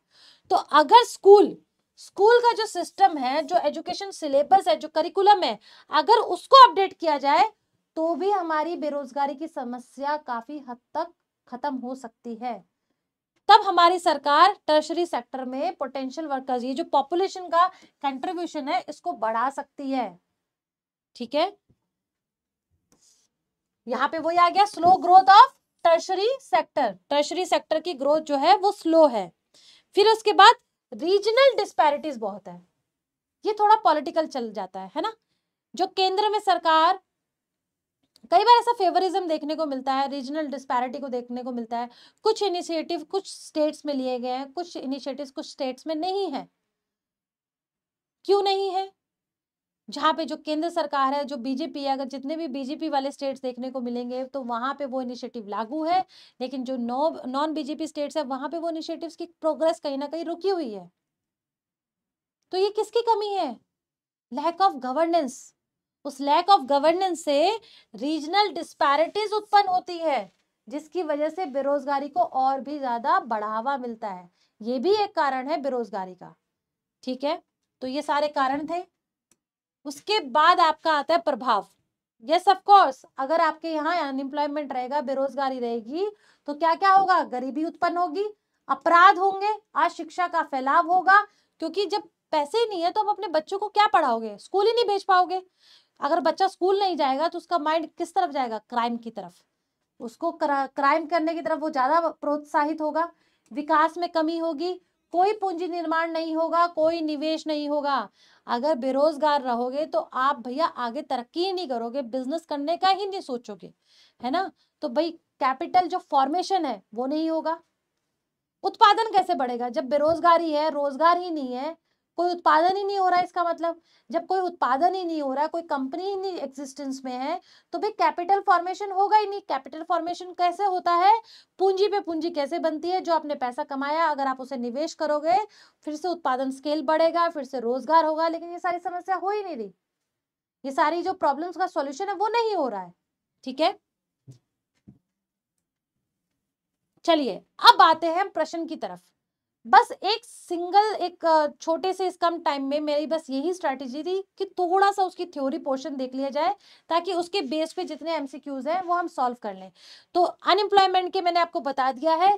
तो अगर स्कूल स्कूल का जो सिस्टम है जो एजुकेशन सिलेबस है जो करिकुलम है अगर उसको अपडेट किया जाए तो भी हमारी बेरोजगारी की समस्या काफी हद तक खत्म हो सकती है तब हमारी सरकार टर्शरी सेक्टर में पोटेंशियल वर्कर्स ये जो पॉपुलेशन का कंट्रीब्यूशन है इसको बढ़ा सकती है ठीक है यहाँ पे वही आ गया slow growth of tertiary sector tertiary sector की ग्रोथ जो है वो स्लो है फिर उसके बाद रीजनल डिस्पैरिटीज बहुत है ये थोड़ा पॉलिटिकल चल जाता है है ना जो केंद्र में सरकार कई बार ऐसा फेवरिज्म देखने को मिलता है रीजनल डिस्पैरिटी को देखने को मिलता है कुछ इनिशिएटिव कुछ स्टेट्स में लिए गए हैं कुछ इनिशिएटिव कुछ स्टेट्स में नहीं है क्यों नहीं है जहाँ पे जो केंद्र सरकार है जो बीजेपी है अगर जितने भी बीजेपी वाले स्टेट्स देखने को मिलेंगे तो वहाँ पे वो इनिशिएटिव लागू है लेकिन जो नॉन बीजेपी स्टेट्स है वहाँ पे वो इनिशिएटिव्स की प्रोग्रेस कहीं ना कहीं रुकी हुई है तो ये किसकी कमी है लैक ऑफ गवर्नेंस उस लैक ऑफ गवर्नेंस से रीजनल डिस्पैरिटीज उत्पन्न होती है जिसकी वजह से बेरोजगारी को और भी ज़्यादा बढ़ावा मिलता है ये भी एक कारण है बेरोजगारी का ठीक है तो ये सारे कारण थे उसके बाद आपका आता है प्रभाव यस ऑफ कोर्स अगर आपके यहाँ अनएम्प्लॉयमेंट रहेगा बेरोजगारी रहेगी तो क्या क्या होगा गरीबी उत्पन्न होगी अपराध होंगे आज शिक्षा का फैलाव होगा क्योंकि जब पैसे ही नहीं है तो आप अपने बच्चों को क्या पढ़ाओगे स्कूल ही नहीं भेज पाओगे अगर बच्चा स्कूल नहीं जाएगा तो उसका माइंड किस तरफ जाएगा क्राइम की तरफ उसको क्राइम करने की तरफ वो ज़्यादा प्रोत्साहित होगा विकास में कमी होगी कोई पूंजी निर्माण नहीं होगा कोई निवेश नहीं होगा अगर बेरोजगार रहोगे तो आप भैया आगे तरक्की नहीं करोगे बिजनेस करने का ही नहीं सोचोगे है ना तो भाई कैपिटल जो फॉर्मेशन है वो नहीं होगा उत्पादन कैसे बढ़ेगा जब बेरोजगारी है रोजगार ही नहीं है कोई उत्पादन ही नहीं हो रहा है इसका मतलब जब कोई उत्पादन ही नहीं हो रहा कोई कंपनी ही नहीं एग्जिस्टेंस में है तो भाई कैपिटल फॉर्मेशन होगा ही नहीं कैपिटल फॉर्मेशन कैसे होता है पूंजी पे पूंजी कैसे बनती है जो आपने पैसा कमाया अगर आप उसे निवेश करोगे फिर से उत्पादन स्केल बढ़ेगा फिर से रोजगार होगा लेकिन ये सारी समस्या हो ही नहीं रही ये सारी जो प्रॉब्लम का सोल्यूशन है वो नहीं हो रहा है ठीक है चलिए अब आते हैं हम प्रश्न की तरफ बस एक सिंगल एक छोटे से इस कम टाइम में मेरी बस यही स्ट्रैटेजी थी कि थोड़ा सा उसकी थ्योरी पोर्शन देख लिया जाए ताकि उसके बेस पे जितने एमसीक्यूज हैं वो हम सॉल्व कर लें तो अनएम्प्लॉयमेंट के मैंने आपको बता दिया है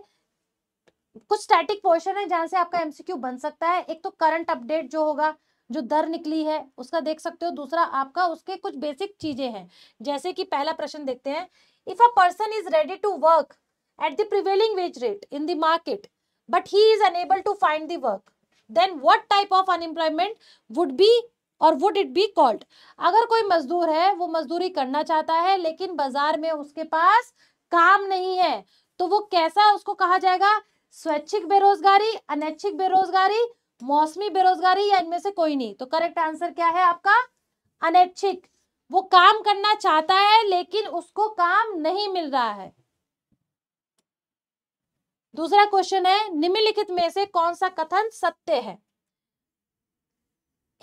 कुछ स्टैटिक पोर्शन है जहां से आपका एमसीक्यू बन सकता है एक तो करंट अपडेट जो होगा जो दर निकली है उसका देख सकते हो दूसरा आपका उसके कुछ बेसिक चीजें हैं जैसे कि पहला प्रश्न देखते हैं if a person is ready to work at the prevailing wage rate in the market but he is unable to find the work then what type of unemployment would be और would it be called अगर कोई मजदूर है वो मजदूरी करना चाहता है लेकिन बाजार में उसके पास काम नहीं है तो वो कैसा उसको कहा जाएगा स्वैच्छिक बेरोजगारी अनैच्छिक बेरोजगारी मौसमी बेरोजगारी या इनमें से कोई नहीं तो करेक्ट आंसर क्या है आपका अनैच्छिक वो काम करना चाहता है लेकिन उसको काम नहीं मिल रहा है दूसरा क्वेश्चन है निम्नलिखित में से कौन सा कथन सत्य है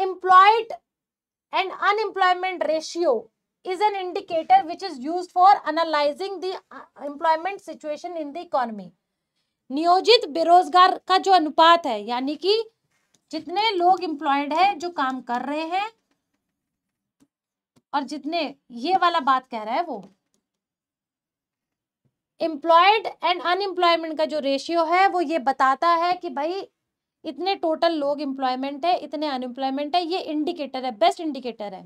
employed and unemployment ratio is an indicator which is use for analysing the employment situation in the economy नियोजित बेरोजगार का जो अनुपात है यानी कि जितने लोग इम्प्लॉयड है जो काम कर रहे हैं और जितने ये वाला बात कह रहा है वो एम्प्लॉयड एंड अनएम्प्लॉयमेंट का जो रेशियो है वो ये बताता है कि भाई इतने टोटल लोग एम्प्लॉयमेंट है इतने अनएम्प्लॉयमेंट है ये इंडिकेटर है बेस्ट इंडिकेटर है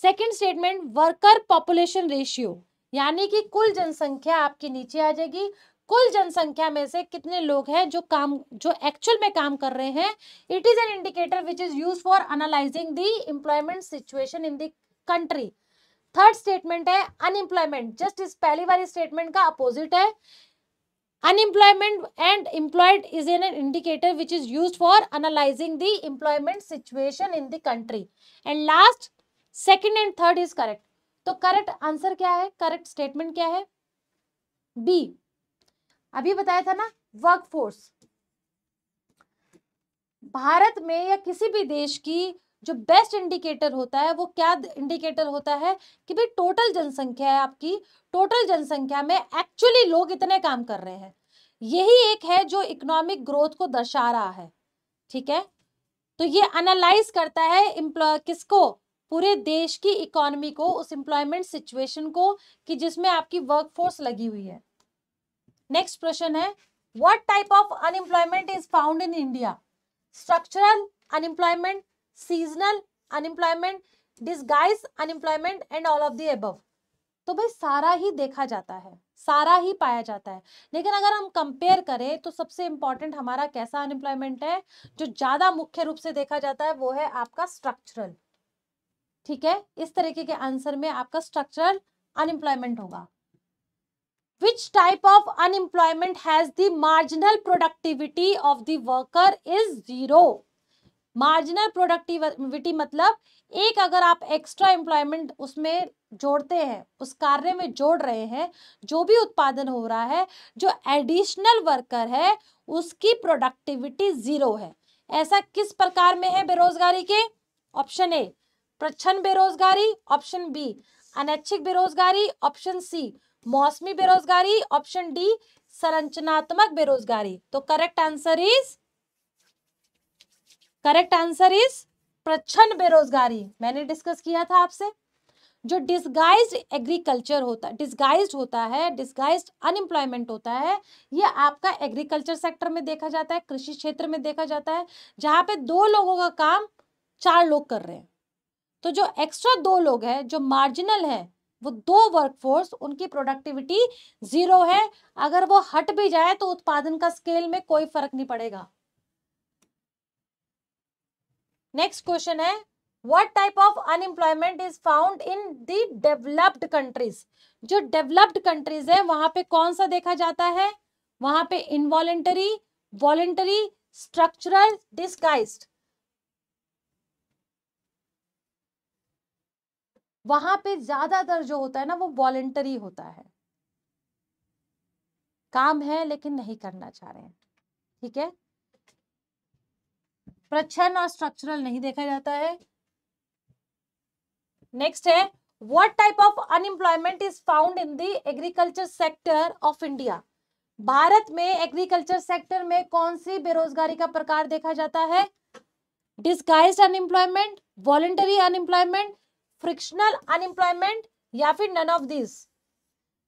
second statement worker population ratio यानी कि कुल जनसंख्या आपके नीचे आ जाएगी कुल जनसंख्या में से कितने लोग हैं जो काम जो एक्चुअल में काम कर रहे हैं it is an indicator which is use for analysing the employment situation in the country third statement है अनएम्प्लॉयमेंट जस्ट इस पहली बारी स्टेटमेंट का अपोजिट है unemployment and employed is an an indicator which is use for analysing the employment situation in the country and last second and third is correct तो correct answer क्या है correct statement क्या है B अभी बताया था ना वर्कफोर्स भारत में या किसी भी देश की जो बेस्ट इंडिकेटर होता है वो क्या इंडिकेटर होता है कि भाई टोटल जनसंख्या है आपकी टोटल जनसंख्या में एक्चुअली लोग इतने काम कर रहे हैं यही एक है जो इकोनॉमिक ग्रोथ को दर्शा रहा है ठीक है तो ये एनालाइज करता है किसको पूरे देश की इकोनॉमी को उस इंप्लॉयमेंट सिचुएशन को कि जिसमें आपकी वर्कफोर्स लगी हुई है नेक्स्ट प्रश्न है what type of unemployment is found in India structural unemployment seasonal unemployment disguised unemployment and all of the above तो भाई सारा ही देखा जाता है सारा ही पाया जाता है लेकिन अगर हम कंपेयर करें तो सबसे इंपॉर्टेंट हमारा कैसा अनएम्प्लॉयमेंट है जो ज़्यादा मुख्य रूप से देखा जाता है वो है आपका स्ट्रक्चरल ठीक है इस तरीके के आंसर में आपका स्ट्रक्चरल अनएम्प्लॉयमेंट होगा which type of unemployment has the marginal productivity of the worker is zero marginal productivity मतलब एक अगर आप एक्स्ट्रा एम्प्लॉयमेंट उसमें जोड़ते हैं उस कार्य में जोड़ रहे हैं जो भी उत्पादन हो रहा है जो एडिशनल वर्कर है उसकी प्रोडक्टिविटी जीरो है ऐसा किस प्रकार में है बेरोजगारी के ऑप्शन ए प्रच्छन बेरोजगारी ऑप्शन बी अनैच्छिक बेरोजगारी ऑप्शन सी मौसमी बेरोजगारी ऑप्शन डी संरचनात्मक बेरोजगारी तो correct answer is correct answer is प्रच्छन बेरोजगारी मैंने डिस्कस किया था आपसे जो डिस्गाइज एग्रीकल्चर होता डिस्गाइज होता है डिस्गाइज अनएम्प्लॉयमेंट होता है ये आपका एग्रीकल्चर सेक्टर में देखा जाता है कृषि क्षेत्र में देखा जाता है जहाँ पे दो लोगों का काम चार लोग कर रहे हैं तो जो एक्स्ट्रा दो लोग हैं जो मार्जिनल हैं वो दो वर्कफोर्स उनकी प्रोडक्टिविटी जीरो है अगर वो हट भी जाए तो उत्पादन का स्केल में कोई फर्क नहीं पड़ेगा नेक्स्ट क्वेश्चन है what type of unemployment is found in the developed countries जो डेवलप्ड कंट्रीज है वहां पे कौन सा देखा जाता है वहां पे इनवॉलेंटरी वॉलेंटरी स्ट्रक्चरल डिस्काइज वहां पे ज्यादातर जो होता है ना वो वॉलेंटरी होता है काम है लेकिन नहीं करना चाह रहे हैं ठीक है प्रच्छन और स्ट्रक्चरल नहीं देखा जाता है नेक्स्ट है what type of unemployment is found in the agriculture sector of India Bharat में एग्रीकल्चर सेक्टर में कौन सी बेरोजगारी का प्रकार देखा जाता है disguise unemployment voluntary unemployment frictional unemployment या फिर नन ऑफ दिस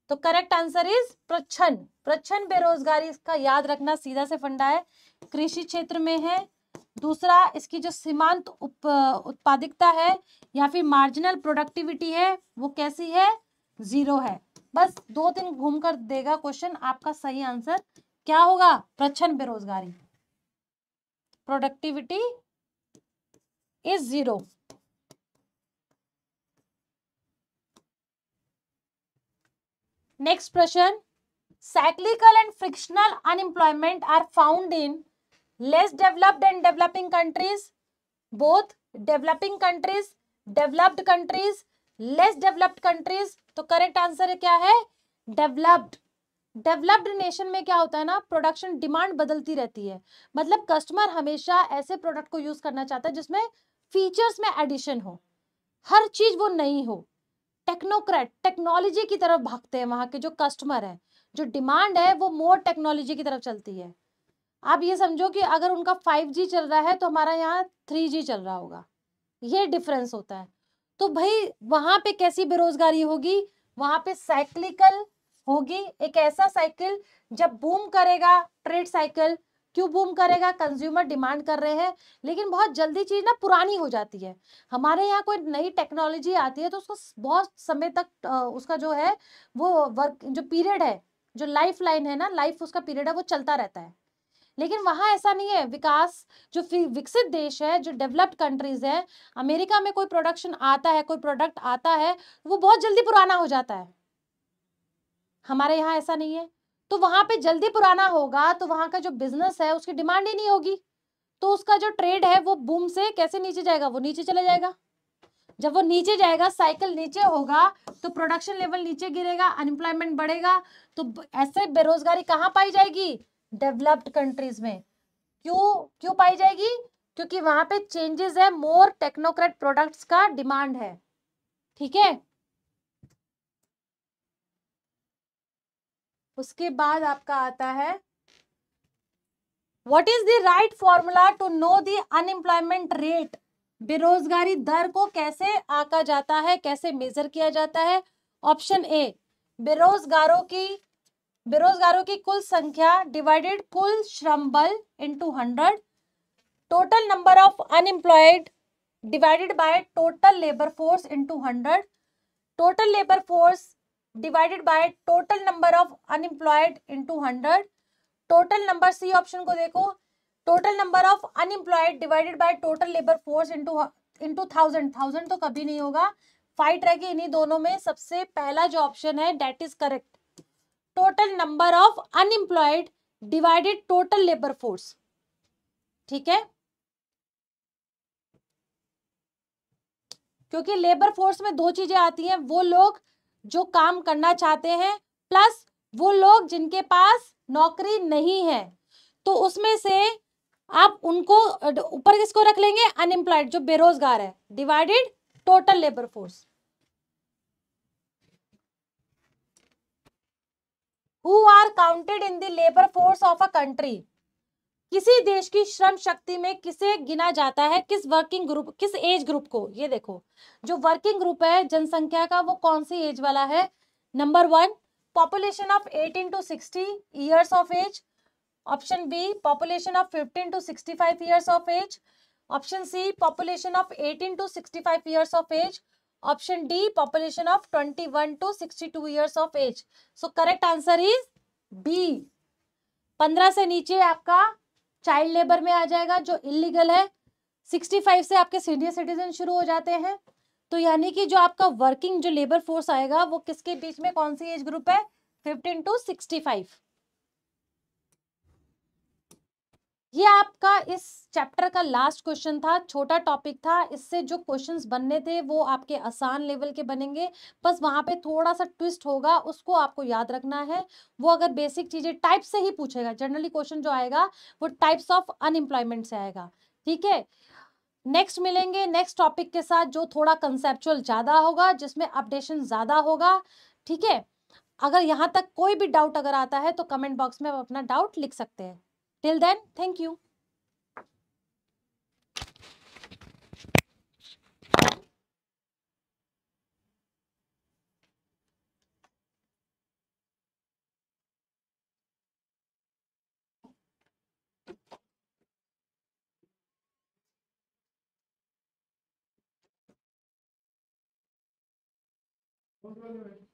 तो करेक्ट आंसर इज प्रच्छन प्रच्छन बेरोजगारी इसका याद रखना सीधा से फंडा है कृषि क्षेत्र में है दूसरा इसकी जो सीमांत उप है या फिर मार्जिनल प्रोडक्टिविटी है वो कैसी है जीरो है बस दो दिन घूम कर देगा क्वेश्चन आपका सही आंसर क्या होगा प्रच्छन बेरोजगारी प्रोडक्टिविटी इज जीरो नेक्स्ट प्रश्न cyclical and frictional unemployment are found in less developed and developing countries both developing countries developed countries less developed countries तो करेक्ट आंसर क्या है डेवलप्ड डेवलप्ड नेशन में क्या होता है ना प्रोडक्शन डिमांड बदलती रहती है मतलब कस्टमर हमेशा ऐसे प्रोडक्ट को यूज करना चाहता है जिसमें फीचर्स में एडिशन हो हर चीज वो नहीं हो टेक्नोक्रेट टेक्नोलॉजी की तरफ भागते हैं वहां के जो कस्टमर है जो डिमांड है वो मोर टेक्नोलॉजी की तरफ चलती है आप ये समझो कि अगर उनका 5G चल रहा है तो हमारा यहाँ 3G चल रहा होगा ये डिफरेंस होता है तो भाई वहाँ पे कैसी बेरोजगारी होगी वहाँ पे साइक्लिकल होगी एक ऐसा साइकिल जब बूम करेगा ट्रेड साइकिल क्यों बूम करेगा कंज्यूमर डिमांड कर रहे हैं लेकिन बहुत जल्दी चीज़ ना पुरानी हो जाती है हमारे यहाँ कोई नई टेक्नोलॉजी आती है तो उसको बहुत समय तक उसका जो है वो वर्क जो पीरियड है जो लाइफ लाइन है ना लाइफ उसका पीरियड है वो चलता रहता है लेकिन वहाँ ऐसा नहीं है विकास जो विकसित देश है जो डेवलप्ड कंट्रीज है अमेरिका में कोई प्रोडक्शन आता है कोई प्रोडक्ट आता है वो बहुत जल्दी पुराना हो जाता है हमारे यहाँ ऐसा नहीं है तो वहाँ पे जल्दी पुराना होगा तो वहाँ का जो बिजनेस है उसकी डिमांड ही नहीं होगी तो उसका जो ट्रेड है वो बूम से कैसे नीचे जाएगा वो नीचे चला जाएगा जब वो नीचे जाएगा साइकिल नीचे होगा तो प्रोडक्शन लेवल नीचे गिरेगा अनएम्प्लॉयमेंट बढ़ेगा तो ऐसे बेरोजगारी कहाँ पाई जाएगी डेवलप्ड कंट्रीज में क्यों क्यों पाई जाएगी क्योंकि वहां पे चेंजेस है मोर टेक्नोक्रेट प्रोडक्ट्स का डिमांड है ठीक है उसके बाद आपका आता है what is the right formula to know the unemployment rate बेरोजगारी दर को कैसे आका जाता है कैसे मेजर किया जाता है ऑप्शन ए बेरोजगारों की बेरोजगारों की कुल संख्या डिवाइडेड कुल श्रम बल into hundred total number of unemployed divided by total labour force into hundred total labour force divided by total number of unemployed into hundred total number C option को देखो total number of unemployed divided by total labour force into into thousand thousand तो कभी नहीं होगा fight रहेगी इन्हीं दोनों में सबसे पहला जो ऑप्शन है that is correct total number of unemployed divided total labour force ठीक है क्योंकि लेबर फोर्स में दो चीजें आती हैं वो लोग जो काम करना चाहते हैं प्लस वो लोग जिनके पास नौकरी नहीं है तो उसमें से आप उनको ऊपर किसको रख लेंगे अनएम्प्लॉयड जो बेरोजगार है divided total labour force who are counted in the labour force of a country किसी देश की श्रम शक्ति में किसे गिना जाता है किस वर्किंग ग्रुप किस एज ग्रुप को ये देखो जो वर्किंग ग्रुप है जनसंख्या का वो कौन सी एज वाला है number one population of 18 to 60 years of age option B population of 15 to 65 years of age option C population of 18 to 65 years of age option D population of 21 sixty two years of age so correct answer is B 15 से नीचे आपका child labour में आ जाएगा जो illegal है 65 से आपके senior citizen शुरू हो जाते हैं तो यानी कि जो आपका वर्किंग जो लेबर फोर्स आएगा वो किसके बीच में कौन सी एज ग्रुप है 15 टू 65 ये आपका इस चैप्टर का लास्ट क्वेश्चन था छोटा टॉपिक था इससे जो क्वेश्चंस बनने थे वो आपके आसान लेवल के बनेंगे बस वहाँ पे थोड़ा सा ट्विस्ट होगा उसको आपको याद रखना है वो अगर बेसिक चीज़ें टाइप से ही पूछेगा जनरली क्वेश्चन जो आएगा वो टाइप्स ऑफ अनएम्प्लॉयमेंट से आएगा ठीक है नेक्स्ट मिलेंगे नेक्स्ट टॉपिक के साथ जो थोड़ा कंसेप्चुअल ज़्यादा होगा जिसमें अपडेशन ज़्यादा होगा ठीक है अगर यहाँ तक कोई भी डाउट अगर आता है तो कमेंट बॉक्स में आप अपना डाउट लिख सकते हैं Till then, thank you. Thank you.